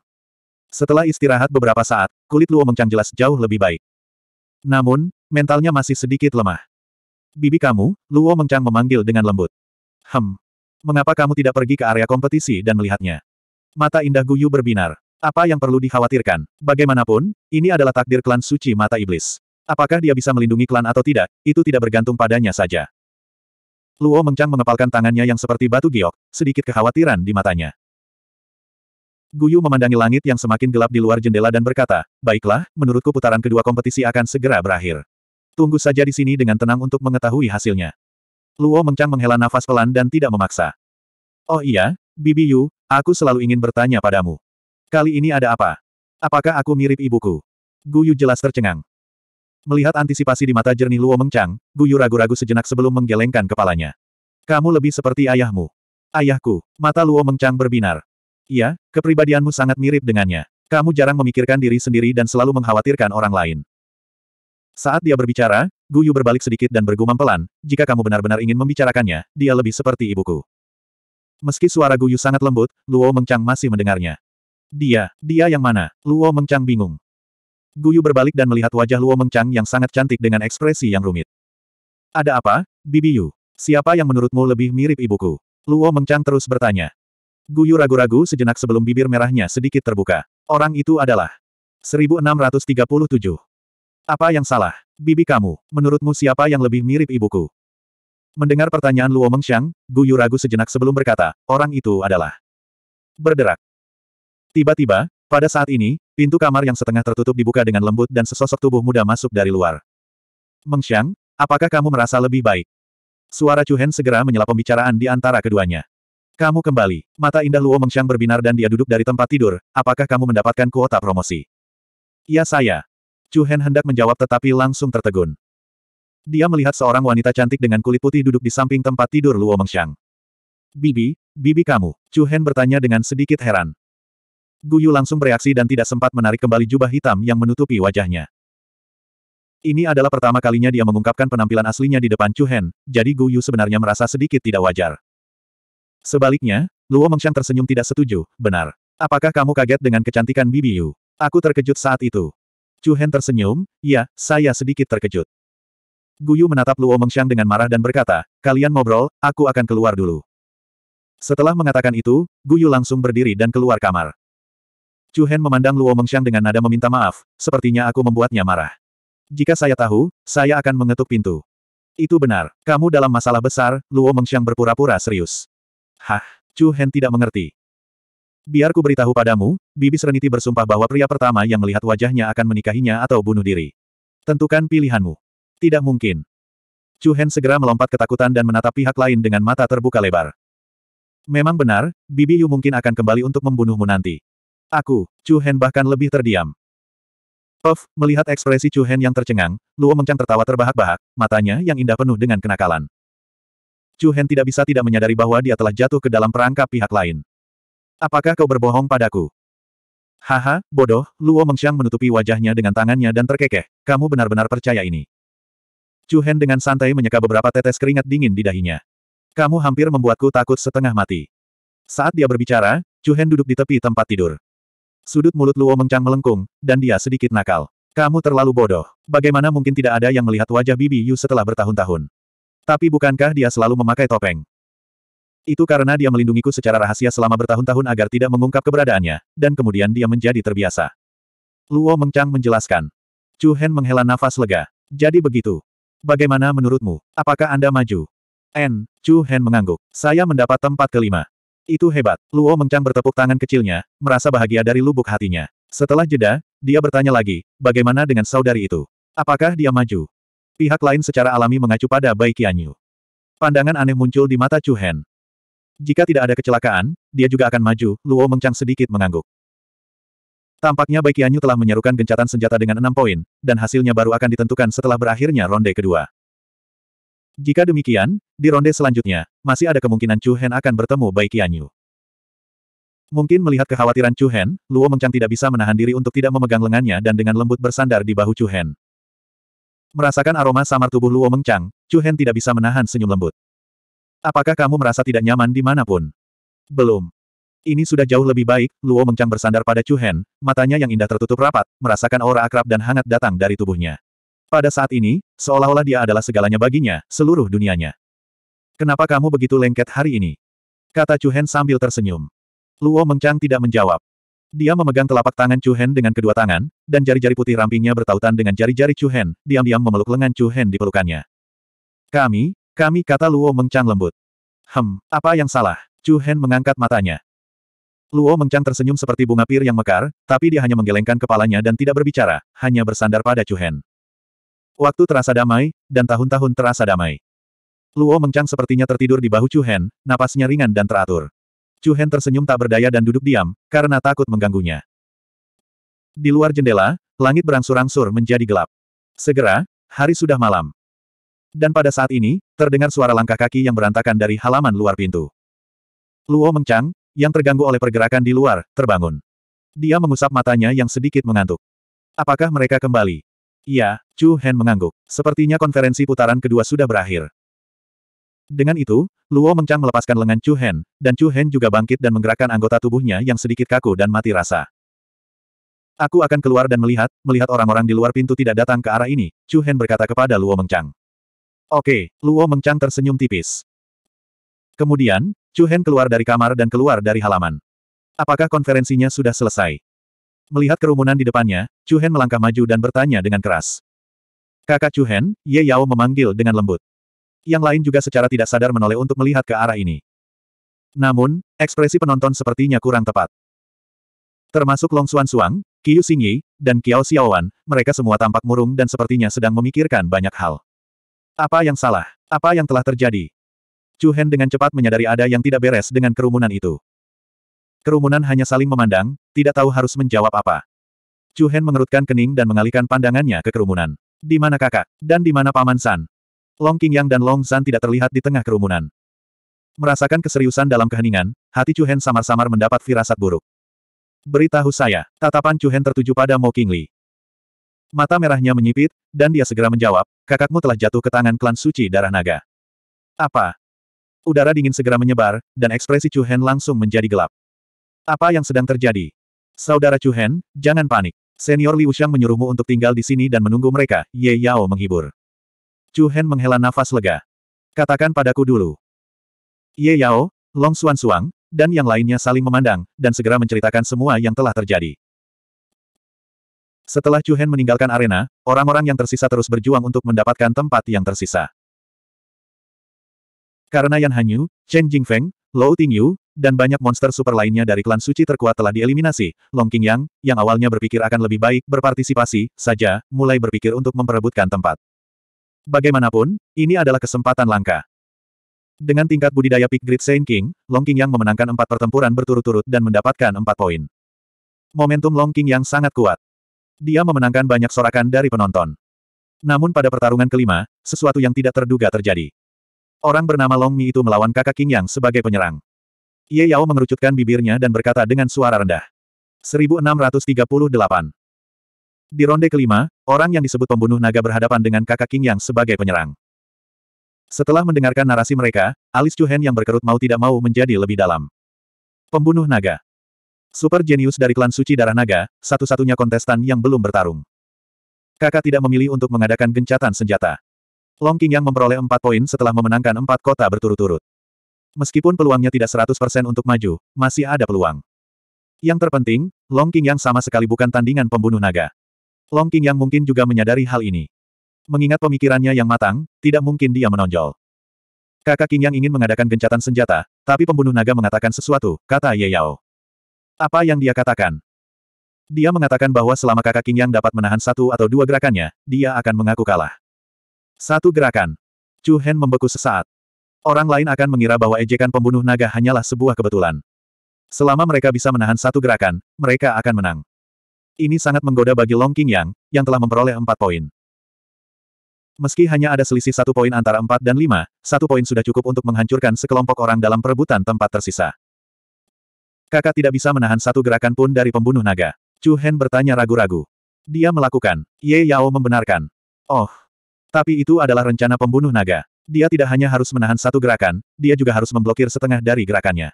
Setelah istirahat beberapa saat, kulit Luo Mengchang jelas jauh lebih baik. Namun, mentalnya masih sedikit lemah. Bibi kamu, Luo Mengchang memanggil dengan lembut. Hem. Mengapa kamu tidak pergi ke area kompetisi dan melihatnya? Mata indah Guyu berbinar. Apa yang perlu dikhawatirkan? Bagaimanapun, ini adalah takdir klan suci mata iblis. Apakah dia bisa melindungi klan atau tidak, itu tidak bergantung padanya saja. Luo Mengchang mengepalkan tangannya yang seperti batu giok, sedikit kekhawatiran di matanya. Guyu memandangi langit yang semakin gelap di luar jendela dan berkata, Baiklah, menurutku putaran kedua kompetisi akan segera berakhir. Tunggu saja di sini dengan tenang untuk mengetahui hasilnya. Luo Mengchang menghela nafas pelan dan tidak memaksa. Oh iya, Bibi Yu, aku selalu ingin bertanya padamu. Kali ini ada apa? Apakah aku mirip ibuku? Guyu jelas tercengang. Melihat antisipasi di mata jernih Luo Mengchang, Guyu ragu-ragu sejenak sebelum menggelengkan kepalanya. Kamu lebih seperti ayahmu. Ayahku, mata Luo Mengchang berbinar. Iya, kepribadianmu sangat mirip dengannya. Kamu jarang memikirkan diri sendiri dan selalu mengkhawatirkan orang lain. Saat dia berbicara, Guyu berbalik sedikit dan bergumam pelan, jika kamu benar-benar ingin membicarakannya, dia lebih seperti ibuku. Meski suara Guyu sangat lembut, Luo Mengchang masih mendengarnya. Dia, dia yang mana? Luo Mengchang bingung. Guyu berbalik dan melihat wajah Luo Mengchang yang sangat cantik dengan ekspresi yang rumit. Ada apa, Yu? Siapa yang menurutmu lebih mirip ibuku? Luo Mengchang terus bertanya. Guyu ragu-ragu sejenak sebelum bibir merahnya sedikit terbuka. Orang itu adalah 1637. Apa yang salah? Bibi kamu, menurutmu siapa yang lebih mirip ibuku? Mendengar pertanyaan Luo Mengxiang, Guyu ragu sejenak sebelum berkata, orang itu adalah berderak. Tiba-tiba, pada saat ini, pintu kamar yang setengah tertutup dibuka dengan lembut dan sesosok tubuh muda masuk dari luar. Mengxiang, apakah kamu merasa lebih baik? Suara Chu Hen segera menyela pembicaraan di antara keduanya. Kamu kembali. Mata indah Luo Mengxiang berbinar dan dia duduk dari tempat tidur. Apakah kamu mendapatkan kuota promosi? Ya, saya. Chu Hen hendak menjawab tetapi langsung tertegun. Dia melihat seorang wanita cantik dengan kulit putih duduk di samping tempat tidur Luo Mengxiang. Bibi, bibi kamu? Chu Hen bertanya dengan sedikit heran. Gu Yu langsung bereaksi dan tidak sempat menarik kembali jubah hitam yang menutupi wajahnya. Ini adalah pertama kalinya dia mengungkapkan penampilan aslinya di depan Chu Hen, jadi Gu Yu sebenarnya merasa sedikit tidak wajar. Sebaliknya, Luo Mengxiang tersenyum tidak setuju, benar. Apakah kamu kaget dengan kecantikan Bibi Yu? Aku terkejut saat itu. Chu Hen tersenyum, ya, saya sedikit terkejut. Gu Yu menatap Luo Mengxiang dengan marah dan berkata, kalian ngobrol, aku akan keluar dulu. Setelah mengatakan itu, Gu Yu langsung berdiri dan keluar kamar. Chu Hen memandang Luo Mengxiang dengan nada meminta maaf, sepertinya aku membuatnya marah. Jika saya tahu, saya akan mengetuk pintu. Itu benar, kamu dalam masalah besar, Luo Mengxiang berpura-pura serius. Hah, Chu Hen tidak mengerti. Biar ku beritahu padamu, Bibi Sereniti bersumpah bahwa pria pertama yang melihat wajahnya akan menikahinya atau bunuh diri. Tentukan pilihanmu. Tidak mungkin. Chu Hen segera melompat ketakutan dan menatap pihak lain dengan mata terbuka lebar. Memang benar, Bibi Yu mungkin akan kembali untuk membunuhmu nanti. Aku, Chu Hen bahkan lebih terdiam. Of, melihat ekspresi Chu Hen yang tercengang, Luo Mengcang tertawa terbahak-bahak, matanya yang indah penuh dengan kenakalan. Chu Hen tidak bisa tidak menyadari bahwa dia telah jatuh ke dalam perangkap pihak lain. Apakah kau berbohong padaku? Haha, bodoh, Luo Mengxiang menutupi wajahnya dengan tangannya dan terkekeh. Kamu benar-benar percaya ini. Chu Hen dengan santai menyeka beberapa tetes keringat dingin di dahinya. Kamu hampir membuatku takut setengah mati. Saat dia berbicara, Chu Hen duduk di tepi tempat tidur. Sudut mulut Luo Mengchang melengkung, dan dia sedikit nakal. Kamu terlalu bodoh. Bagaimana mungkin tidak ada yang melihat wajah Bibi Yu setelah bertahun-tahun? Tapi bukankah dia selalu memakai topeng? Itu karena dia melindungiku secara rahasia selama bertahun-tahun agar tidak mengungkap keberadaannya, dan kemudian dia menjadi terbiasa. Luo Mengchang menjelaskan. Chu Hen menghela nafas lega. Jadi begitu. Bagaimana menurutmu? Apakah Anda maju? N. Chu Hen mengangguk. Saya mendapat tempat kelima. Itu hebat. Luo Mengchang bertepuk tangan kecilnya, merasa bahagia dari lubuk hatinya. Setelah jeda, dia bertanya lagi, bagaimana dengan saudari itu? Apakah dia maju? Pihak lain secara alami mengacu pada Bai Qianyu. Pandangan aneh muncul di mata Chu Hen. Jika tidak ada kecelakaan, dia juga akan maju, Luo Mengchang sedikit mengangguk. Tampaknya Bai Qianyu telah menyerukan gencatan senjata dengan enam poin, dan hasilnya baru akan ditentukan setelah berakhirnya ronde kedua. Jika demikian, di ronde selanjutnya, masih ada kemungkinan Chu Hen akan bertemu Bai Qianyu. Mungkin melihat kekhawatiran Chu Hen, Luo Mengchang tidak bisa menahan diri untuk tidak memegang lengannya dan dengan lembut bersandar di bahu Chu Hen. Merasakan aroma samar tubuh Luo Mengcang, Chu Hen tidak bisa menahan senyum lembut. Apakah kamu merasa tidak nyaman dimanapun? Belum. Ini sudah jauh lebih baik, Luo Mengcang bersandar pada Chu Hen, matanya yang indah tertutup rapat, merasakan aura akrab dan hangat datang dari tubuhnya. Pada saat ini, seolah-olah dia adalah segalanya baginya, seluruh dunianya. Kenapa kamu begitu lengket hari ini? Kata Chu Hen sambil tersenyum. Luo Mengcang tidak menjawab. Dia memegang telapak tangan Chu Hen dengan kedua tangan, dan jari-jari putih rampingnya bertautan dengan jari-jari Chu Hen, diam-diam memeluk lengan Chu Hen di pelukannya. Kami, kami kata Luo Mengchang lembut. Hem, apa yang salah? Chu Hen mengangkat matanya. Luo Mengchang tersenyum seperti bunga pir yang mekar, tapi dia hanya menggelengkan kepalanya dan tidak berbicara, hanya bersandar pada Chu Hen. Waktu terasa damai, dan tahun-tahun terasa damai. Luo Mengchang sepertinya tertidur di bahu Chu Hen, napasnya ringan dan teratur. Chu Hen tersenyum tak berdaya dan duduk diam, karena takut mengganggunya. Di luar jendela, langit berangsur-angsur menjadi gelap. Segera, hari sudah malam. Dan pada saat ini, terdengar suara langkah kaki yang berantakan dari halaman luar pintu. Luo Mengchang, yang terganggu oleh pergerakan di luar, terbangun. Dia mengusap matanya yang sedikit mengantuk. Apakah mereka kembali? Iya, Chu Hen mengangguk. Sepertinya konferensi putaran kedua sudah berakhir. Dengan itu, Luo Mengchang melepaskan lengan Chu Hen, dan Chu Hen juga bangkit dan menggerakkan anggota tubuhnya yang sedikit kaku dan mati rasa. Aku akan keluar dan melihat, melihat orang-orang di luar pintu tidak datang ke arah ini, Chu Hen berkata kepada Luo Mengchang. Oke, Luo Mengchang tersenyum tipis. Kemudian, Chu Hen keluar dari kamar dan keluar dari halaman. Apakah konferensinya sudah selesai? Melihat kerumunan di depannya, Chu Hen melangkah maju dan bertanya dengan keras. Kakak Chu Hen, Ye Yao memanggil dengan lembut yang lain juga secara tidak sadar menoleh untuk melihat ke arah ini. Namun, ekspresi penonton sepertinya kurang tepat. Termasuk Long Xuan Suang, Qiu Xingyi, dan Qiao Xiaowan, mereka semua tampak murung dan sepertinya sedang memikirkan banyak hal. Apa yang salah? Apa yang telah terjadi? Chu Hen dengan cepat menyadari ada yang tidak beres dengan kerumunan itu. Kerumunan hanya saling memandang, tidak tahu harus menjawab apa. Chu Hen mengerutkan kening dan mengalihkan pandangannya ke kerumunan. Di mana kakak? Dan di mana paman San? Long Qingyang dan Long San tidak terlihat di tengah kerumunan. Merasakan keseriusan dalam keheningan, hati Chu Hen samar-samar mendapat firasat buruk. Beritahu saya, tatapan Chu Hen tertuju pada Mo Qingli. Mata merahnya menyipit, dan dia segera menjawab, kakakmu telah jatuh ke tangan klan suci darah naga. Apa? Udara dingin segera menyebar, dan ekspresi Chu Hen langsung menjadi gelap. Apa yang sedang terjadi? Saudara Chu Hen? jangan panik. Senior Liu Xiang menyuruhmu untuk tinggal di sini dan menunggu mereka, Ye Yao menghibur. Chu Hen menghela nafas lega. Katakan padaku dulu. Ye Yao, Long Xuan Suang, dan yang lainnya saling memandang, dan segera menceritakan semua yang telah terjadi. Setelah Chu Hen meninggalkan arena, orang-orang yang tersisa terus berjuang untuk mendapatkan tempat yang tersisa. Karena Yan Hanyu, Chen Jingfeng, Lou Tingyu, dan banyak monster super lainnya dari klan suci terkuat telah dieliminasi, Long Qingyang, yang awalnya berpikir akan lebih baik berpartisipasi, saja, mulai berpikir untuk memperebutkan tempat. Bagaimanapun, ini adalah kesempatan langka. Dengan tingkat budidaya Peak Grid Saint King, Long King Yang memenangkan empat pertempuran berturut-turut dan mendapatkan empat poin. Momentum Long King Yang sangat kuat. Dia memenangkan banyak sorakan dari penonton. Namun pada pertarungan kelima, sesuatu yang tidak terduga terjadi. Orang bernama Long Mi itu melawan kakak King Yang sebagai penyerang. Ye Yao mengerucutkan bibirnya dan berkata dengan suara rendah. 1638. Di ronde kelima, orang yang disebut pembunuh naga berhadapan dengan kakak King Yang sebagai penyerang. Setelah mendengarkan narasi mereka, alis Chuhen yang berkerut mau tidak mau menjadi lebih dalam. Pembunuh naga. Super jenius dari klan suci darah naga, satu-satunya kontestan yang belum bertarung. Kakak tidak memilih untuk mengadakan gencatan senjata. Long King yang memperoleh empat poin setelah memenangkan empat kota berturut-turut. Meskipun peluangnya tidak 100% untuk maju, masih ada peluang. Yang terpenting, Long King yang sama sekali bukan tandingan pembunuh naga. Long King yang mungkin juga menyadari hal ini. Mengingat pemikirannya yang matang, tidak mungkin dia menonjol. Kakak King yang ingin mengadakan gencatan senjata, tapi pembunuh naga mengatakan sesuatu, kata Ye Yao. Apa yang dia katakan? Dia mengatakan bahwa selama kakak King yang dapat menahan satu atau dua gerakannya, dia akan mengaku kalah. Satu gerakan. Chu Hen membeku sesaat. Orang lain akan mengira bahwa ejekan pembunuh naga hanyalah sebuah kebetulan. Selama mereka bisa menahan satu gerakan, mereka akan menang. Ini sangat menggoda bagi Long King yang yang telah memperoleh empat poin. Meski hanya ada selisih satu poin antara empat dan lima, satu poin sudah cukup untuk menghancurkan sekelompok orang dalam perebutan tempat tersisa. Kakak tidak bisa menahan satu gerakan pun dari pembunuh naga. Chu Hen bertanya ragu-ragu. Dia melakukan. Ye Yao membenarkan. Oh. Tapi itu adalah rencana pembunuh naga. Dia tidak hanya harus menahan satu gerakan, dia juga harus memblokir setengah dari gerakannya.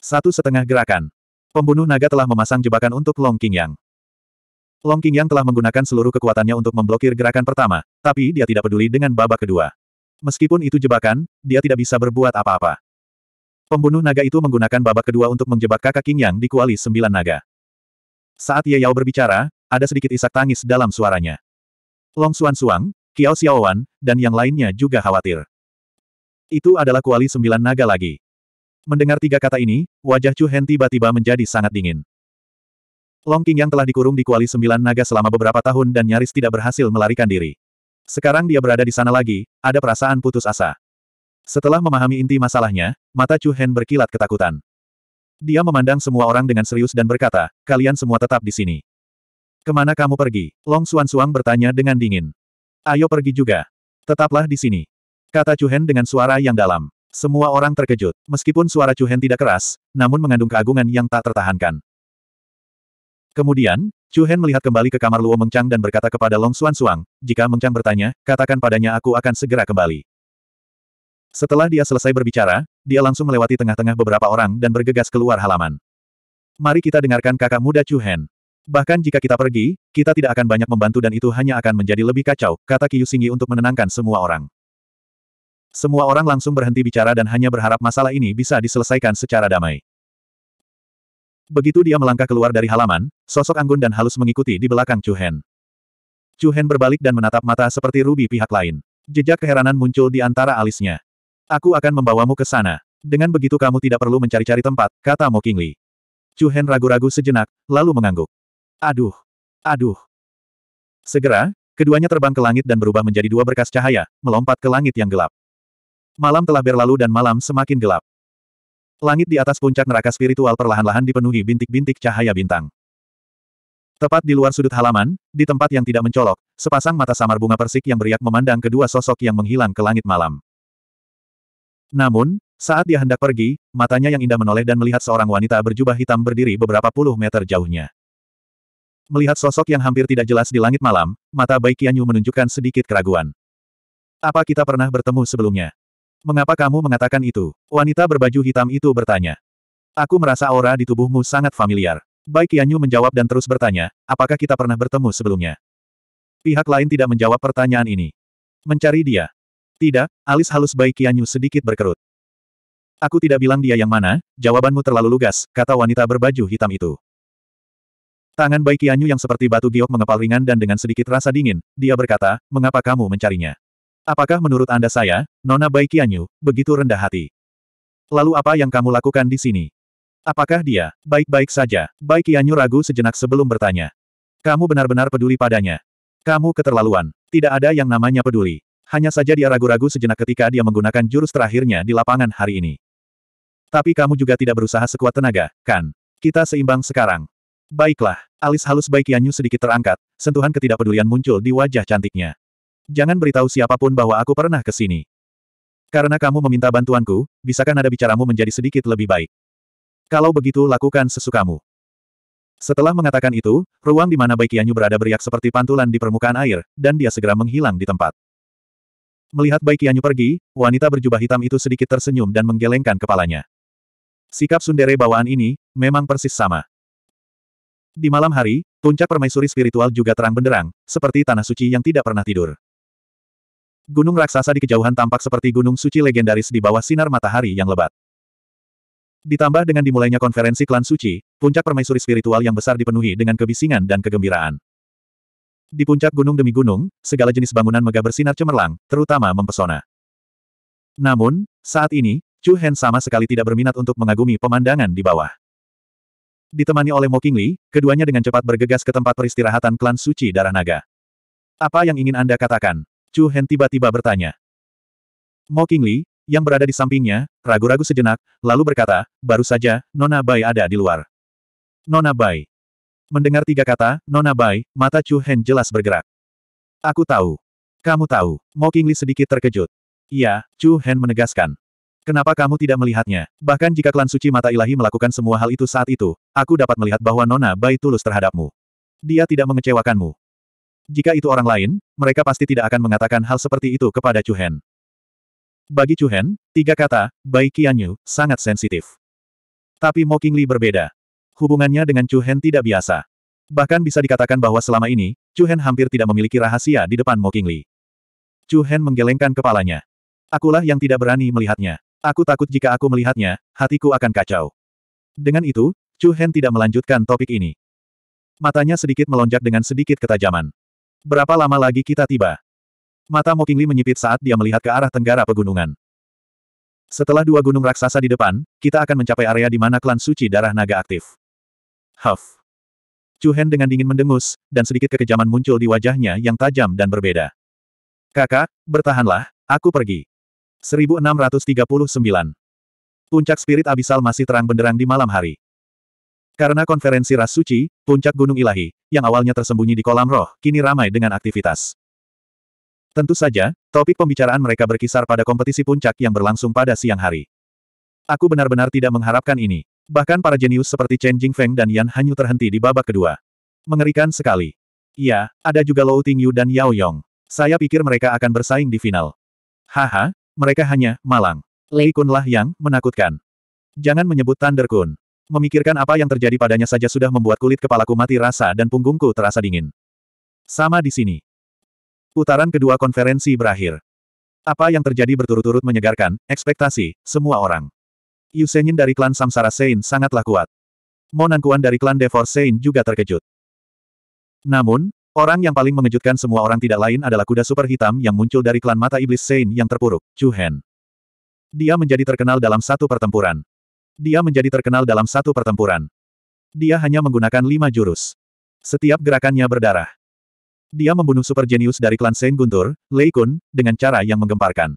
Satu setengah gerakan. Pembunuh naga telah memasang jebakan untuk Long King Yang. Long King Yang telah menggunakan seluruh kekuatannya untuk memblokir gerakan pertama, tapi dia tidak peduli dengan babak kedua. Meskipun itu jebakan, dia tidak bisa berbuat apa-apa. Pembunuh naga itu menggunakan babak kedua untuk menjebak kakak King Yang di kuali sembilan naga. Saat Ye Yao berbicara, ada sedikit isak tangis dalam suaranya. Long Xuan Suang, Qiao Xiaowan, dan yang lainnya juga khawatir. Itu adalah kuali sembilan naga lagi. Mendengar tiga kata ini, wajah Chu Hen tiba-tiba menjadi sangat dingin. Long King yang telah dikurung di kuali sembilan naga selama beberapa tahun dan nyaris tidak berhasil melarikan diri. Sekarang dia berada di sana lagi, ada perasaan putus asa. Setelah memahami inti masalahnya, mata Chu Hen berkilat ketakutan. Dia memandang semua orang dengan serius dan berkata, kalian semua tetap di sini. Kemana kamu pergi? Long Suan Suang bertanya dengan dingin. Ayo pergi juga. Tetaplah di sini. Kata Chu Hen dengan suara yang dalam. Semua orang terkejut, meskipun suara Chu Hen tidak keras, namun mengandung keagungan yang tak tertahankan. Kemudian, Chu Hen melihat kembali ke kamar Luo Mengchang dan berkata kepada Long Xuan Suang, jika Mengchang bertanya, katakan padanya aku akan segera kembali. Setelah dia selesai berbicara, dia langsung melewati tengah-tengah beberapa orang dan bergegas keluar halaman. Mari kita dengarkan kakak muda Chu Hen. Bahkan jika kita pergi, kita tidak akan banyak membantu dan itu hanya akan menjadi lebih kacau, kata Xingyi untuk menenangkan semua orang. Semua orang langsung berhenti bicara dan hanya berharap masalah ini bisa diselesaikan secara damai. Begitu dia melangkah keluar dari halaman, sosok anggun dan halus mengikuti di belakang Chu Hen. Chu Hen berbalik dan menatap mata seperti rubi pihak lain. Jejak keheranan muncul di antara alisnya. Aku akan membawamu ke sana. Dengan begitu kamu tidak perlu mencari-cari tempat, kata Mo King Li. Chu Hen ragu-ragu sejenak, lalu mengangguk. Aduh! Aduh! Segera, keduanya terbang ke langit dan berubah menjadi dua berkas cahaya, melompat ke langit yang gelap. Malam telah berlalu dan malam semakin gelap. Langit di atas puncak neraka spiritual perlahan-lahan dipenuhi bintik-bintik cahaya bintang. Tepat di luar sudut halaman, di tempat yang tidak mencolok, sepasang mata samar bunga persik yang beriak memandang kedua sosok yang menghilang ke langit malam. Namun, saat dia hendak pergi, matanya yang indah menoleh dan melihat seorang wanita berjubah hitam berdiri beberapa puluh meter jauhnya. Melihat sosok yang hampir tidak jelas di langit malam, mata Bai Qianyu menunjukkan sedikit keraguan. Apa kita pernah bertemu sebelumnya? Mengapa kamu mengatakan itu? Wanita berbaju hitam itu bertanya. Aku merasa aura di tubuhmu sangat familiar. Baik Yanyu menjawab dan terus bertanya, apakah kita pernah bertemu sebelumnya? Pihak lain tidak menjawab pertanyaan ini. Mencari dia. Tidak, alis halus Bai Qianyu sedikit berkerut. Aku tidak bilang dia yang mana, jawabanmu terlalu lugas, kata wanita berbaju hitam itu. Tangan Bai Qianyu yang seperti batu giok mengepal ringan dan dengan sedikit rasa dingin, dia berkata, mengapa kamu mencarinya? Apakah menurut Anda saya, Nona Baikianyu, begitu rendah hati? Lalu apa yang kamu lakukan di sini? Apakah dia, baik-baik saja? Baikianyu ragu sejenak sebelum bertanya. Kamu benar-benar peduli padanya. Kamu keterlaluan. Tidak ada yang namanya peduli. Hanya saja dia ragu-ragu sejenak ketika dia menggunakan jurus terakhirnya di lapangan hari ini. Tapi kamu juga tidak berusaha sekuat tenaga, kan? Kita seimbang sekarang. Baiklah, alis halus Baikianyu sedikit terangkat, sentuhan ketidakpedulian muncul di wajah cantiknya. Jangan beritahu siapapun bahwa aku pernah ke sini. Karena kamu meminta bantuanku, bisakah nada bicaramu menjadi sedikit lebih baik? Kalau begitu lakukan sesukamu. Setelah mengatakan itu, ruang di mana Baikianyu berada beriak seperti pantulan di permukaan air, dan dia segera menghilang di tempat. Melihat Baikianyu pergi, wanita berjubah hitam itu sedikit tersenyum dan menggelengkan kepalanya. Sikap sundere bawaan ini, memang persis sama. Di malam hari, puncak permaisuri spiritual juga terang benderang, seperti tanah suci yang tidak pernah tidur. Gunung raksasa di kejauhan tampak seperti gunung suci legendaris di bawah sinar matahari yang lebat. Ditambah dengan dimulainya konferensi klan suci, puncak permaisuri spiritual yang besar dipenuhi dengan kebisingan dan kegembiraan. Di puncak gunung demi gunung, segala jenis bangunan megah bersinar cemerlang, terutama mempesona. Namun, saat ini, Chu Hen sama sekali tidak berminat untuk mengagumi pemandangan di bawah. Ditemani oleh Mo Kingli, keduanya dengan cepat bergegas ke tempat peristirahatan klan suci darah naga. Apa yang ingin Anda katakan? Chu Hen tiba-tiba bertanya. Mo Qingli, yang berada di sampingnya, ragu-ragu sejenak, lalu berkata, baru saja, Nona Bai ada di luar. Nona Bai. Mendengar tiga kata, Nona Bai, mata Chu Hen jelas bergerak. Aku tahu. Kamu tahu. Mo Qingli sedikit terkejut. Iya, Chu Hen menegaskan. Kenapa kamu tidak melihatnya? Bahkan jika klan suci mata ilahi melakukan semua hal itu saat itu, aku dapat melihat bahwa Nona Bai tulus terhadapmu. Dia tidak mengecewakanmu. Jika itu orang lain, mereka pasti tidak akan mengatakan hal seperti itu kepada Chu Hen. Bagi Chu Hen, tiga kata, Bai Qianyu, sangat sensitif. Tapi Mo Qingli berbeda. Hubungannya dengan Chu Hen tidak biasa. Bahkan bisa dikatakan bahwa selama ini, Chu Hen hampir tidak memiliki rahasia di depan Mo Qingli. Hen menggelengkan kepalanya. Akulah yang tidak berani melihatnya. Aku takut jika aku melihatnya, hatiku akan kacau. Dengan itu, Chu Hen tidak melanjutkan topik ini. Matanya sedikit melonjak dengan sedikit ketajaman. Berapa lama lagi kita tiba? Mata Mokingli menyipit saat dia melihat ke arah tenggara pegunungan. Setelah dua gunung raksasa di depan, kita akan mencapai area di mana klan suci darah naga aktif. Huff. Chuhen dengan dingin mendengus, dan sedikit kekejaman muncul di wajahnya yang tajam dan berbeda. Kakak, bertahanlah, aku pergi. 1639. Puncak spirit abisal masih terang benderang di malam hari. Karena konferensi ras suci, puncak gunung ilahi, yang awalnya tersembunyi di kolam roh, kini ramai dengan aktivitas. Tentu saja, topik pembicaraan mereka berkisar pada kompetisi puncak yang berlangsung pada siang hari. Aku benar-benar tidak mengharapkan ini. Bahkan para jenius seperti Chen Jingfeng dan Yan Hanyu terhenti di babak kedua. Mengerikan sekali. Iya, ada juga Lou Tingyu dan Yao Yong. Saya pikir mereka akan bersaing di final. Haha, mereka hanya malang. Lei Kun lah yang menakutkan. Jangan menyebut Thunder Kun. Memikirkan apa yang terjadi padanya saja sudah membuat kulit kepalaku mati rasa dan punggungku terasa dingin. Sama di sini. Putaran kedua konferensi berakhir. Apa yang terjadi berturut-turut menyegarkan, ekspektasi, semua orang. Yusenyin dari klan Samsara Sein sangatlah kuat. Monankuan dari klan Devor Sein juga terkejut. Namun, orang yang paling mengejutkan semua orang tidak lain adalah kuda super hitam yang muncul dari klan mata iblis Sein yang terpuruk, Chu Hen. Dia menjadi terkenal dalam satu pertempuran. Dia menjadi terkenal dalam satu pertempuran. Dia hanya menggunakan lima jurus. Setiap gerakannya berdarah. Dia membunuh super jenius dari klan Saint Guntur, Lei Kun, dengan cara yang menggemparkan.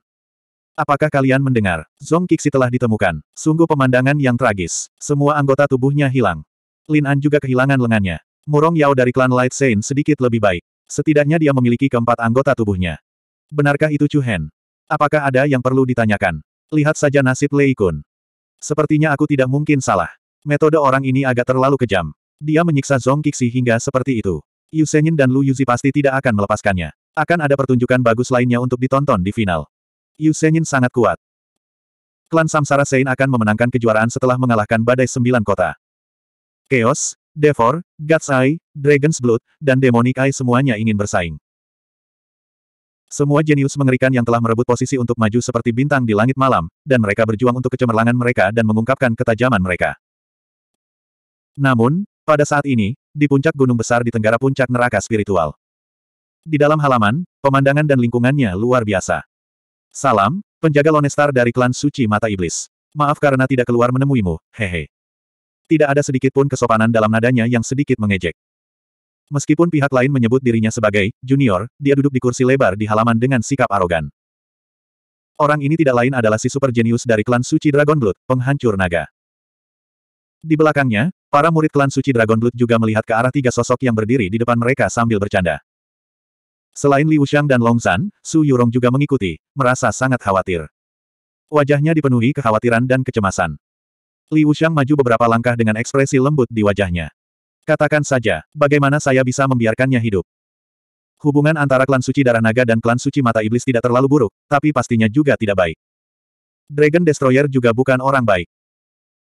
Apakah kalian mendengar? Zong Qixi telah ditemukan. Sungguh pemandangan yang tragis. Semua anggota tubuhnya hilang. Lin An juga kehilangan lengannya. Murong Yao dari klan Light Saint sedikit lebih baik. Setidaknya dia memiliki keempat anggota tubuhnya. Benarkah itu Chu Hen? Apakah ada yang perlu ditanyakan? Lihat saja nasib Lei Kun. Sepertinya aku tidak mungkin salah. Metode orang ini agak terlalu kejam. Dia menyiksa Zong Qixi hingga seperti itu. Yu Senyin dan Lu Yuzi pasti tidak akan melepaskannya. Akan ada pertunjukan bagus lainnya untuk ditonton di final. Yu Senyin sangat kuat. Klan Samsara Sein akan memenangkan kejuaraan setelah mengalahkan badai sembilan kota. Chaos, Devor, God's Eye, Dragon's Blood, dan Demonic Eye semuanya ingin bersaing. Semua jenius mengerikan yang telah merebut posisi untuk maju seperti bintang di langit malam, dan mereka berjuang untuk kecemerlangan mereka dan mengungkapkan ketajaman mereka. Namun, pada saat ini, di puncak gunung besar di tenggara puncak neraka spiritual. Di dalam halaman, pemandangan dan lingkungannya luar biasa. Salam, penjaga Lonestar dari klan suci mata iblis. Maaf karena tidak keluar menemuimu, hehe. Tidak ada sedikit pun kesopanan dalam nadanya yang sedikit mengejek. Meskipun pihak lain menyebut dirinya sebagai junior, dia duduk di kursi lebar di halaman dengan sikap arogan. Orang ini tidak lain adalah si super genius dari klan suci Dragon Blood, penghancur naga. Di belakangnya, para murid klan suci Dragon Blood juga melihat ke arah tiga sosok yang berdiri di depan mereka sambil bercanda. Selain Liu Shang dan Long Zan, Su Yurong juga mengikuti, merasa sangat khawatir. Wajahnya dipenuhi kekhawatiran dan kecemasan. Liu Shang maju beberapa langkah dengan ekspresi lembut di wajahnya. Katakan saja, bagaimana saya bisa membiarkannya hidup? Hubungan antara klan suci darah naga dan klan suci mata iblis tidak terlalu buruk, tapi pastinya juga tidak baik. Dragon Destroyer juga bukan orang baik.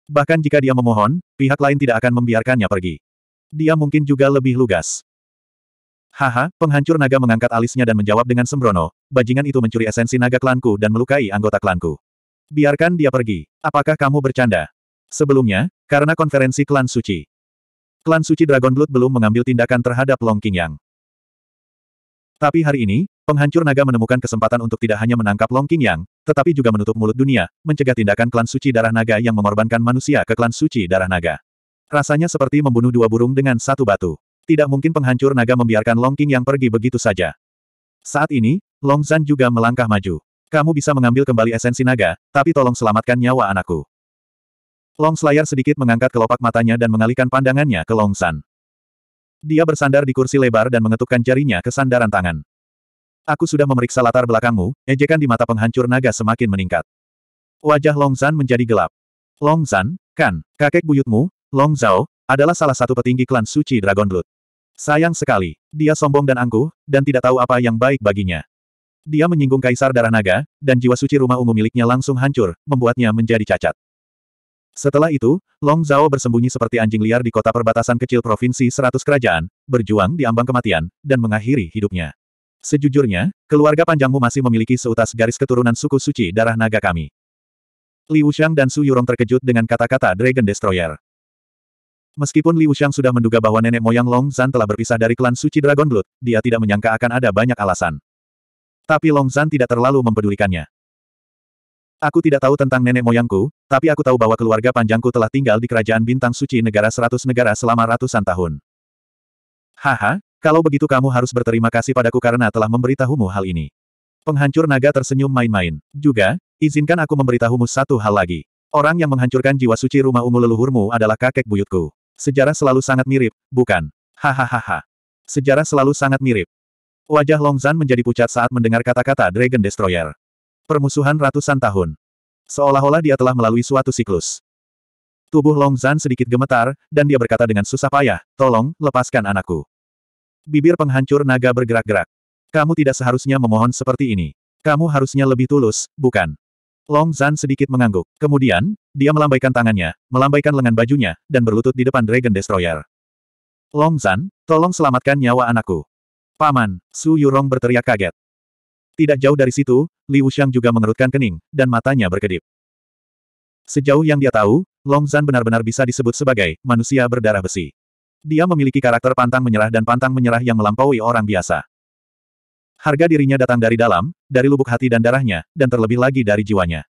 Bahkan jika dia memohon, pihak lain tidak akan membiarkannya pergi. Dia mungkin juga lebih lugas. Haha, penghancur naga mengangkat alisnya dan menjawab dengan sembrono, bajingan itu mencuri esensi naga klanku dan melukai anggota klanku. Biarkan dia pergi. Apakah kamu bercanda? Sebelumnya, karena konferensi klan suci, Klan suci Dragon Blood belum mengambil tindakan terhadap Long King Yang. Tapi hari ini, penghancur naga menemukan kesempatan untuk tidak hanya menangkap Long King Yang, tetapi juga menutup mulut dunia, mencegah tindakan klan suci darah naga yang mengorbankan manusia ke klan suci darah naga. Rasanya seperti membunuh dua burung dengan satu batu. Tidak mungkin penghancur naga membiarkan Long King Yang pergi begitu saja. Saat ini, Long Zan juga melangkah maju. Kamu bisa mengambil kembali esensi naga, tapi tolong selamatkan nyawa anakku. Long Slayer sedikit mengangkat kelopak matanya dan mengalihkan pandangannya ke Long San. Dia bersandar di kursi lebar dan mengetukkan jarinya ke sandaran tangan. Aku sudah memeriksa latar belakangmu, ejekan di mata penghancur naga semakin meningkat. Wajah Long San menjadi gelap. Long San, kan, kakek buyutmu, Long Zhao, adalah salah satu petinggi klan suci Dragon Blood. Sayang sekali, dia sombong dan angkuh, dan tidak tahu apa yang baik baginya. Dia menyinggung kaisar darah naga, dan jiwa suci rumah ungu miliknya langsung hancur, membuatnya menjadi cacat. Setelah itu, Long Zhao bersembunyi seperti anjing liar di kota perbatasan kecil Provinsi Seratus Kerajaan, berjuang di ambang kematian, dan mengakhiri hidupnya. Sejujurnya, keluarga panjangmu masih memiliki seutas garis keturunan suku suci darah naga kami. Li Xiang dan Su Yurong terkejut dengan kata-kata Dragon Destroyer. Meskipun Li Xiang sudah menduga bahwa nenek moyang Long Zhan telah berpisah dari klan suci Dragon Blood, dia tidak menyangka akan ada banyak alasan. Tapi Long Zhan tidak terlalu mempedulikannya. Aku tidak tahu tentang nenek moyangku, tapi aku tahu bahwa keluarga panjangku telah tinggal di kerajaan bintang suci negara seratus negara selama ratusan tahun. Haha, kalau begitu kamu harus berterima kasih padaku karena telah memberitahumu hal ini. Penghancur naga tersenyum main-main. Juga, izinkan aku memberitahumu satu hal lagi. Orang yang menghancurkan jiwa suci rumah ungu leluhurmu adalah kakek buyutku. Sejarah selalu sangat mirip, bukan? Hahaha. Sejarah selalu sangat mirip. Wajah Longzan menjadi pucat saat mendengar kata-kata Dragon Destroyer. Permusuhan ratusan tahun. Seolah-olah dia telah melalui suatu siklus. Tubuh Long Zan sedikit gemetar, dan dia berkata dengan susah payah, tolong, lepaskan anakku. Bibir penghancur naga bergerak-gerak. Kamu tidak seharusnya memohon seperti ini. Kamu harusnya lebih tulus, bukan? Long Zan sedikit mengangguk. Kemudian, dia melambaikan tangannya, melambaikan lengan bajunya, dan berlutut di depan Dragon Destroyer. Long Zan, tolong selamatkan nyawa anakku. Paman, Su Yurong berteriak kaget. Tidak jauh dari situ, Li Wuxiang juga mengerutkan kening, dan matanya berkedip. Sejauh yang dia tahu, Long Zan benar-benar bisa disebut sebagai manusia berdarah besi. Dia memiliki karakter pantang menyerah dan pantang menyerah yang melampaui orang biasa. Harga dirinya datang dari dalam, dari lubuk hati dan darahnya, dan terlebih lagi dari jiwanya.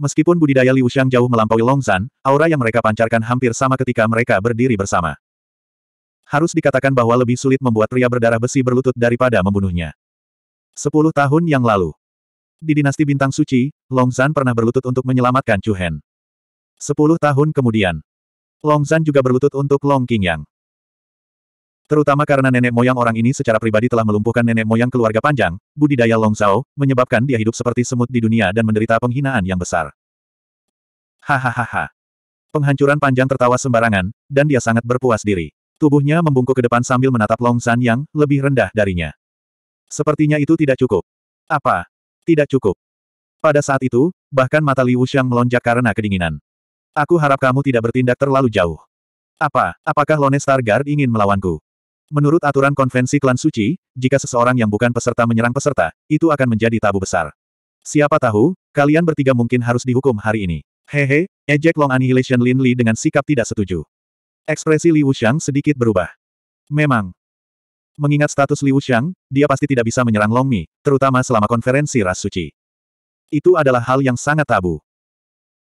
Meskipun budidaya Li Wuxiang jauh melampaui Long Zan, aura yang mereka pancarkan hampir sama ketika mereka berdiri bersama. Harus dikatakan bahwa lebih sulit membuat pria berdarah besi berlutut daripada membunuhnya. Sepuluh tahun yang lalu. Di dinasti Bintang Suci, Long Longzan pernah berlutut untuk menyelamatkan Chu Hen. Sepuluh tahun kemudian, Long Longzan juga berlutut untuk Long Qingyang. Terutama karena nenek moyang orang ini secara pribadi telah melumpuhkan nenek moyang keluarga panjang, budidaya Long Zhao, menyebabkan dia hidup seperti semut di dunia dan menderita penghinaan yang besar. Hahaha. Penghancuran panjang tertawa sembarangan, dan dia sangat berpuas diri. Tubuhnya membungkuk ke depan sambil menatap Long San yang lebih rendah darinya. Sepertinya itu tidak cukup. Apa? Tidak cukup. Pada saat itu, bahkan mata Li Wuxiang melonjak karena kedinginan. Aku harap kamu tidak bertindak terlalu jauh. Apa? Apakah Lone Star Guard ingin melawanku? Menurut aturan konvensi klan suci, jika seseorang yang bukan peserta menyerang peserta, itu akan menjadi tabu besar. Siapa tahu, kalian bertiga mungkin harus dihukum hari ini. Hehe, ejek Long Annihilation Lin Li dengan sikap tidak setuju. Ekspresi Li Wuxiang sedikit berubah. Memang, Mengingat status Liu Xiang, dia pasti tidak bisa menyerang Long Mi, terutama selama konferensi ras suci. Itu adalah hal yang sangat tabu.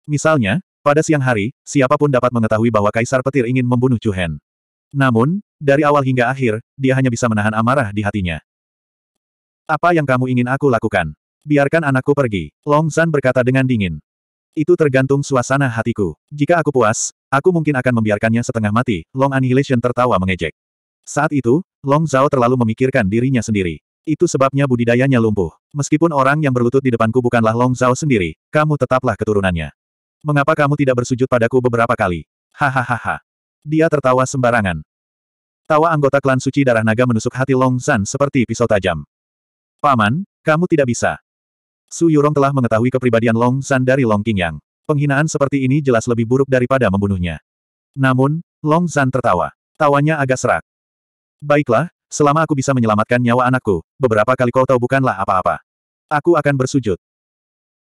Misalnya, pada siang hari, siapapun dapat mengetahui bahwa Kaisar Petir ingin membunuh Chu Hen. Namun, dari awal hingga akhir, dia hanya bisa menahan amarah di hatinya. Apa yang kamu ingin aku lakukan? Biarkan anakku pergi, Long San berkata dengan dingin. Itu tergantung suasana hatiku. Jika aku puas, aku mungkin akan membiarkannya setengah mati, Long Annihilation tertawa mengejek. Saat itu, Long Zhao terlalu memikirkan dirinya sendiri. Itu sebabnya budidayanya lumpuh. Meskipun orang yang berlutut di depanku bukanlah Long Zhao sendiri, kamu tetaplah keturunannya. Mengapa kamu tidak bersujud padaku beberapa kali? Hahaha. Dia tertawa sembarangan. Tawa anggota klan suci darah naga menusuk hati Long Zhan seperti pisau tajam. Paman, kamu tidak bisa. Su Yurong telah mengetahui kepribadian Long Zhan dari Long Qingyang. Penghinaan seperti ini jelas lebih buruk daripada membunuhnya. Namun, Long Zhan tertawa. Tawanya agak serak. Baiklah, selama aku bisa menyelamatkan nyawa anakku, beberapa kali kau tahu bukanlah apa-apa. Aku akan bersujud.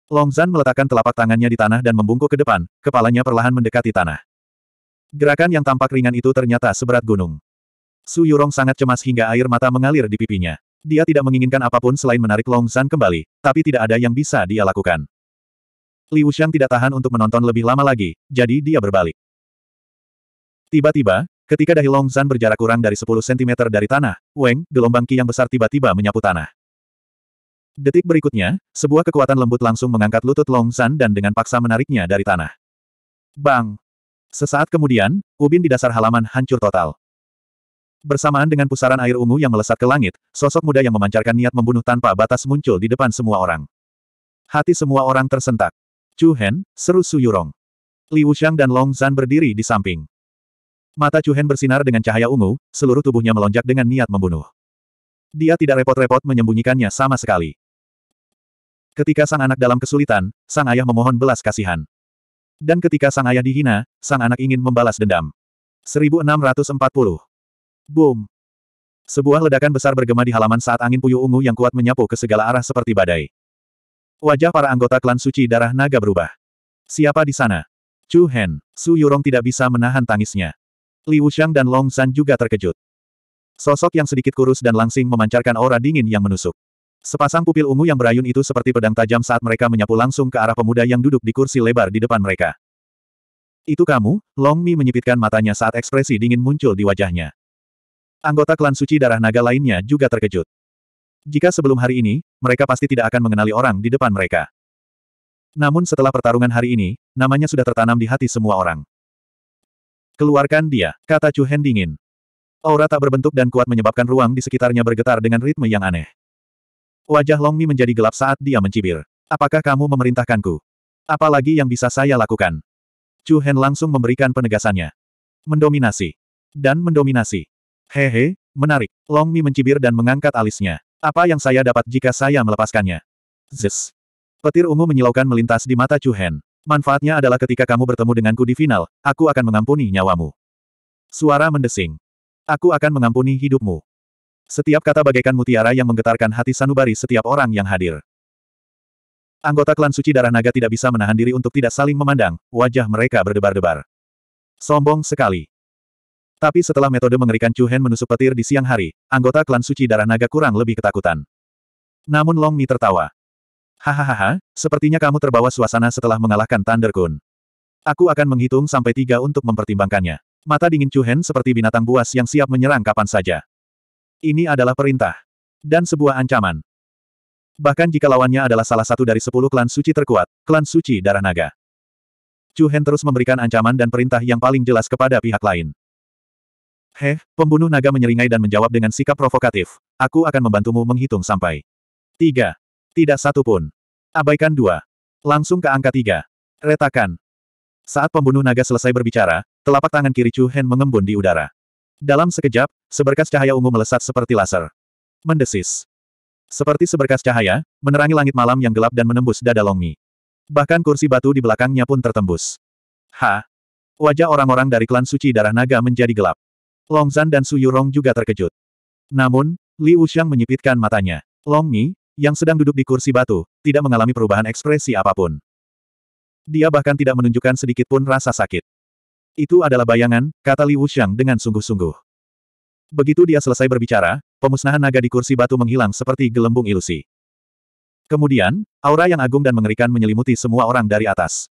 Long Longzan meletakkan telapak tangannya di tanah dan membungkuk ke depan, kepalanya perlahan mendekati tanah. Gerakan yang tampak ringan itu ternyata seberat gunung. Su Yurong sangat cemas hingga air mata mengalir di pipinya. Dia tidak menginginkan apapun selain menarik Long Longzan kembali, tapi tidak ada yang bisa dia lakukan. Liu Xiang tidak tahan untuk menonton lebih lama lagi, jadi dia berbalik. Tiba-tiba, Ketika dahi Long Zan berjarak kurang dari 10 cm dari tanah, Weng, gelombang ki yang besar tiba-tiba menyapu tanah. Detik berikutnya, sebuah kekuatan lembut langsung mengangkat lutut Long Zan dan dengan paksa menariknya dari tanah. Bang! Sesaat kemudian, ubin di dasar halaman hancur total. Bersamaan dengan pusaran air ungu yang melesat ke langit, sosok muda yang memancarkan niat membunuh tanpa batas muncul di depan semua orang. Hati semua orang tersentak. Chu Hen, seru Su Yurong. Li Wuxiang dan Long Zan berdiri di samping. Mata Chu Hen bersinar dengan cahaya ungu, seluruh tubuhnya melonjak dengan niat membunuh. Dia tidak repot-repot menyembunyikannya sama sekali. Ketika sang anak dalam kesulitan, sang ayah memohon belas kasihan. Dan ketika sang ayah dihina, sang anak ingin membalas dendam. 1640. Boom. Sebuah ledakan besar bergema di halaman saat angin puyuh ungu yang kuat menyapu ke segala arah seperti badai. Wajah para anggota klan suci darah naga berubah. Siapa di sana? Chu Hen, Su Yurong tidak bisa menahan tangisnya. Li Wuxiang dan Long San juga terkejut. Sosok yang sedikit kurus dan langsing memancarkan aura dingin yang menusuk. Sepasang pupil ungu yang berayun itu seperti pedang tajam saat mereka menyapu langsung ke arah pemuda yang duduk di kursi lebar di depan mereka. Itu kamu, Long Mi menyipitkan matanya saat ekspresi dingin muncul di wajahnya. Anggota klan suci darah naga lainnya juga terkejut. Jika sebelum hari ini, mereka pasti tidak akan mengenali orang di depan mereka. Namun setelah pertarungan hari ini, namanya sudah tertanam di hati semua orang. Keluarkan dia, kata Chu Hen dingin. Aura tak berbentuk dan kuat menyebabkan ruang di sekitarnya bergetar dengan ritme yang aneh. Wajah Long Mi menjadi gelap saat dia mencibir. Apakah kamu memerintahkanku? Apalagi yang bisa saya lakukan? Chu Hen langsung memberikan penegasannya. Mendominasi. Dan mendominasi. Hehe, menarik. Long Mi mencibir dan mengangkat alisnya. Apa yang saya dapat jika saya melepaskannya? Zes. Petir ungu menyilaukan melintas di mata Chu Hen. Manfaatnya adalah ketika kamu bertemu denganku di final, aku akan mengampuni nyawamu. Suara mendesing. Aku akan mengampuni hidupmu. Setiap kata bagaikan mutiara yang menggetarkan hati sanubari setiap orang yang hadir. Anggota klan suci darah naga tidak bisa menahan diri untuk tidak saling memandang, wajah mereka berdebar-debar. Sombong sekali. Tapi setelah metode mengerikan Chu Hen menusuk petir di siang hari, anggota klan suci darah naga kurang lebih ketakutan. Namun Long Mi tertawa. Hahaha, sepertinya kamu terbawa suasana setelah mengalahkan Thunder Kun. Aku akan menghitung sampai tiga untuk mempertimbangkannya. Mata dingin Chu Hen seperti binatang buas yang siap menyerang kapan saja. Ini adalah perintah. Dan sebuah ancaman. Bahkan jika lawannya adalah salah satu dari sepuluh klan suci terkuat, klan suci darah naga. Chu Hen terus memberikan ancaman dan perintah yang paling jelas kepada pihak lain. Heh, pembunuh naga menyeringai dan menjawab dengan sikap provokatif. Aku akan membantumu menghitung sampai. Tiga. Tidak satu pun. Abaikan dua. Langsung ke angka tiga. Retakan. Saat pembunuh naga selesai berbicara, telapak tangan kiri Chu Hen mengembun di udara. Dalam sekejap, seberkas cahaya ungu melesat seperti laser. Mendesis. Seperti seberkas cahaya, menerangi langit malam yang gelap dan menembus dada Long Mi. Bahkan kursi batu di belakangnya pun tertembus. Ha! Wajah orang-orang dari klan suci darah naga menjadi gelap. Long Zan dan Su Yurong juga terkejut. Namun, Li Wuxiang menyipitkan matanya. Long Mi, yang sedang duduk di kursi batu, tidak mengalami perubahan ekspresi apapun. Dia bahkan tidak menunjukkan sedikit pun rasa sakit. Itu adalah bayangan, kata Li Wuxiang dengan sungguh-sungguh. Begitu dia selesai berbicara, pemusnahan naga di kursi batu menghilang seperti gelembung ilusi. Kemudian, aura yang agung dan mengerikan menyelimuti semua orang dari atas.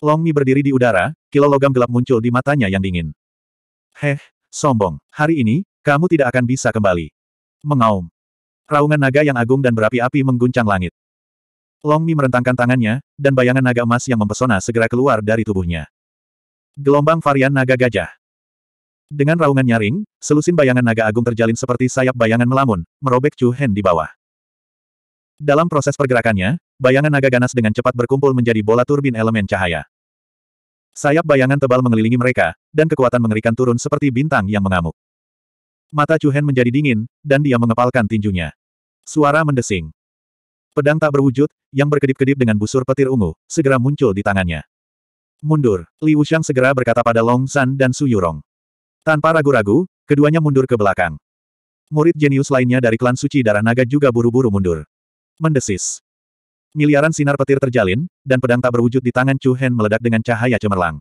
Long Mi berdiri di udara, kilo logam gelap muncul di matanya yang dingin. Heh, sombong, hari ini, kamu tidak akan bisa kembali. Mengaum. Raungan naga yang agung dan berapi-api mengguncang langit. Long Mi merentangkan tangannya, dan bayangan naga emas yang mempesona segera keluar dari tubuhnya. Gelombang varian naga gajah. Dengan raungan nyaring, selusin bayangan naga agung terjalin seperti sayap bayangan melamun, merobek Chu Hen di bawah. Dalam proses pergerakannya, bayangan naga ganas dengan cepat berkumpul menjadi bola turbin elemen cahaya. Sayap bayangan tebal mengelilingi mereka, dan kekuatan mengerikan turun seperti bintang yang mengamuk. Mata Chu Hen menjadi dingin, dan dia mengepalkan tinjunya. Suara mendesing. Pedang tak berwujud, yang berkedip-kedip dengan busur petir ungu, segera muncul di tangannya. Mundur, Li Wuxiang segera berkata pada Long San dan Su Yurong. Tanpa ragu-ragu, keduanya mundur ke belakang. Murid jenius lainnya dari klan suci darah naga juga buru-buru mundur. Mendesis. Miliaran sinar petir terjalin, dan pedang tak berwujud di tangan Chu Hen meledak dengan cahaya cemerlang.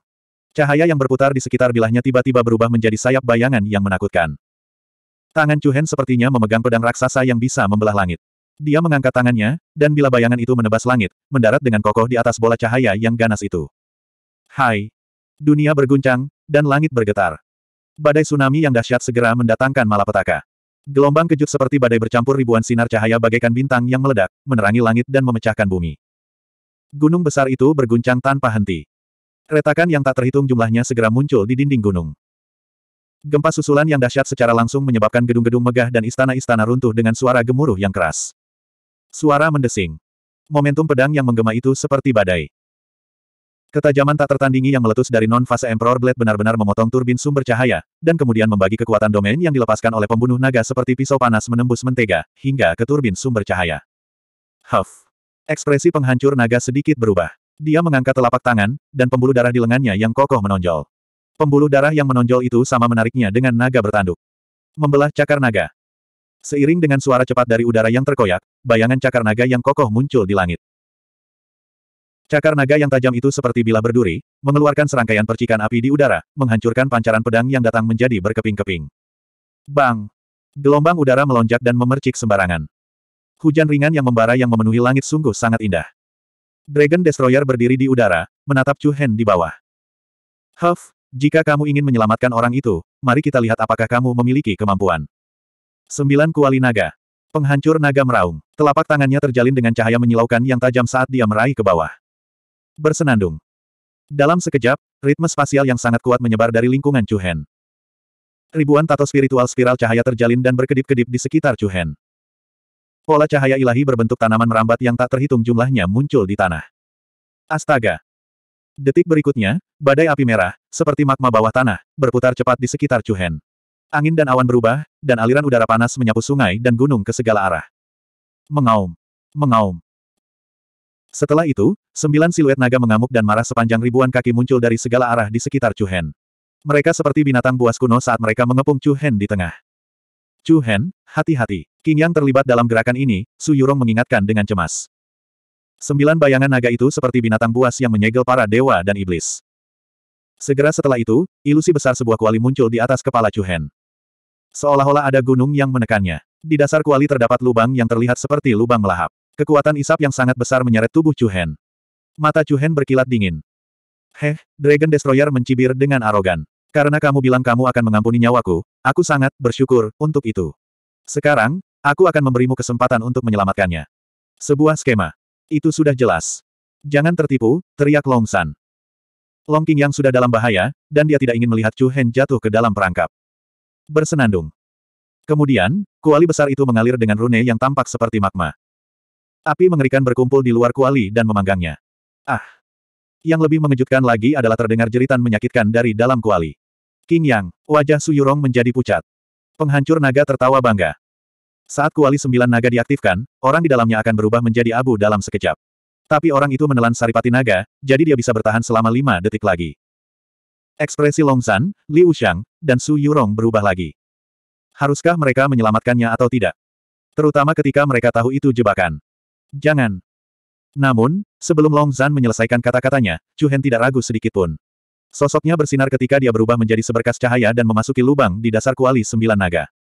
Cahaya yang berputar di sekitar bilahnya tiba-tiba berubah menjadi sayap bayangan yang menakutkan. Tangan Chu Hen sepertinya memegang pedang raksasa yang bisa membelah langit. Dia mengangkat tangannya, dan bila bayangan itu menebas langit, mendarat dengan kokoh di atas bola cahaya yang ganas itu. Hai! Dunia berguncang, dan langit bergetar. Badai tsunami yang dahsyat segera mendatangkan malapetaka. Gelombang kejut seperti badai bercampur ribuan sinar cahaya bagaikan bintang yang meledak, menerangi langit dan memecahkan bumi. Gunung besar itu berguncang tanpa henti. Retakan yang tak terhitung jumlahnya segera muncul di dinding gunung. Gempa susulan yang dahsyat secara langsung menyebabkan gedung-gedung megah dan istana-istana runtuh dengan suara gemuruh yang keras. Suara mendesing. Momentum pedang yang menggema itu seperti badai. Ketajaman tak tertandingi yang meletus dari non-fase Emperor Blade benar-benar memotong turbin sumber cahaya, dan kemudian membagi kekuatan domain yang dilepaskan oleh pembunuh naga seperti pisau panas menembus mentega, hingga ke turbin sumber cahaya. Huff. Ekspresi penghancur naga sedikit berubah. Dia mengangkat telapak tangan, dan pembuluh darah di lengannya yang kokoh menonjol. Pembuluh darah yang menonjol itu sama menariknya dengan naga bertanduk. Membelah cakar naga. Seiring dengan suara cepat dari udara yang terkoyak, bayangan cakar naga yang kokoh muncul di langit. Cakar naga yang tajam itu seperti bilah berduri, mengeluarkan serangkaian percikan api di udara, menghancurkan pancaran pedang yang datang menjadi berkeping-keping. Bang! Gelombang udara melonjak dan memercik sembarangan. Hujan ringan yang membara yang memenuhi langit sungguh sangat indah. Dragon Destroyer berdiri di udara, menatap Chu Hen di bawah. Huff, jika kamu ingin menyelamatkan orang itu, mari kita lihat apakah kamu memiliki kemampuan. 9 Kuali Naga. Penghancur naga meraung. Telapak tangannya terjalin dengan cahaya menyilaukan yang tajam saat dia meraih ke bawah. Bersenandung. Dalam sekejap, ritme spasial yang sangat kuat menyebar dari lingkungan Chuhen. Ribuan tato spiritual spiral cahaya terjalin dan berkedip-kedip di sekitar Chuhen. Pola cahaya ilahi berbentuk tanaman merambat yang tak terhitung jumlahnya muncul di tanah. Astaga, Detik berikutnya, badai api merah, seperti magma bawah tanah, berputar cepat di sekitar Chuhen. Angin dan awan berubah, dan aliran udara panas menyapu sungai dan gunung ke segala arah. Mengaum. Mengaum. Setelah itu, sembilan siluet naga mengamuk dan marah sepanjang ribuan kaki muncul dari segala arah di sekitar Hen. Mereka seperti binatang buas kuno saat mereka mengepung Hen di tengah. Hen, hati-hati. King Yang terlibat dalam gerakan ini, Su Yurong mengingatkan dengan cemas. Sembilan bayangan naga itu seperti binatang buas yang menyegel para dewa dan iblis. Segera setelah itu, ilusi besar sebuah kuali muncul di atas kepala Hen. Seolah-olah ada gunung yang menekannya. Di dasar kuali terdapat lubang yang terlihat seperti lubang melahap. Kekuatan isap yang sangat besar menyeret tubuh Hen. Mata Hen berkilat dingin. Heh, Dragon Destroyer mencibir dengan arogan. Karena kamu bilang kamu akan mengampuni nyawaku, aku sangat bersyukur untuk itu. Sekarang, aku akan memberimu kesempatan untuk menyelamatkannya. Sebuah skema. Itu sudah jelas. Jangan tertipu, teriak Long San. Long King yang sudah dalam bahaya, dan dia tidak ingin melihat Chu Hen jatuh ke dalam perangkap. Bersenandung. Kemudian, kuali besar itu mengalir dengan rune yang tampak seperti magma. Api mengerikan berkumpul di luar kuali dan memanggangnya. Ah! Yang lebih mengejutkan lagi adalah terdengar jeritan menyakitkan dari dalam kuali. King Yang, wajah Suyurong menjadi pucat. Penghancur naga tertawa bangga. Saat kuali sembilan naga diaktifkan, orang di dalamnya akan berubah menjadi abu dalam sekejap. Tapi orang itu menelan saripati naga, jadi dia bisa bertahan selama lima detik lagi. Ekspresi Longzan, Li Shang, dan Su Yurong berubah lagi. Haruskah mereka menyelamatkannya atau tidak? Terutama ketika mereka tahu itu jebakan. Jangan. Namun, sebelum Long menyelesaikan kata-katanya, Chu Hen tidak ragu sedikit pun. Sosoknya bersinar ketika dia berubah menjadi seberkas cahaya dan memasuki lubang di dasar kuali sembilan naga.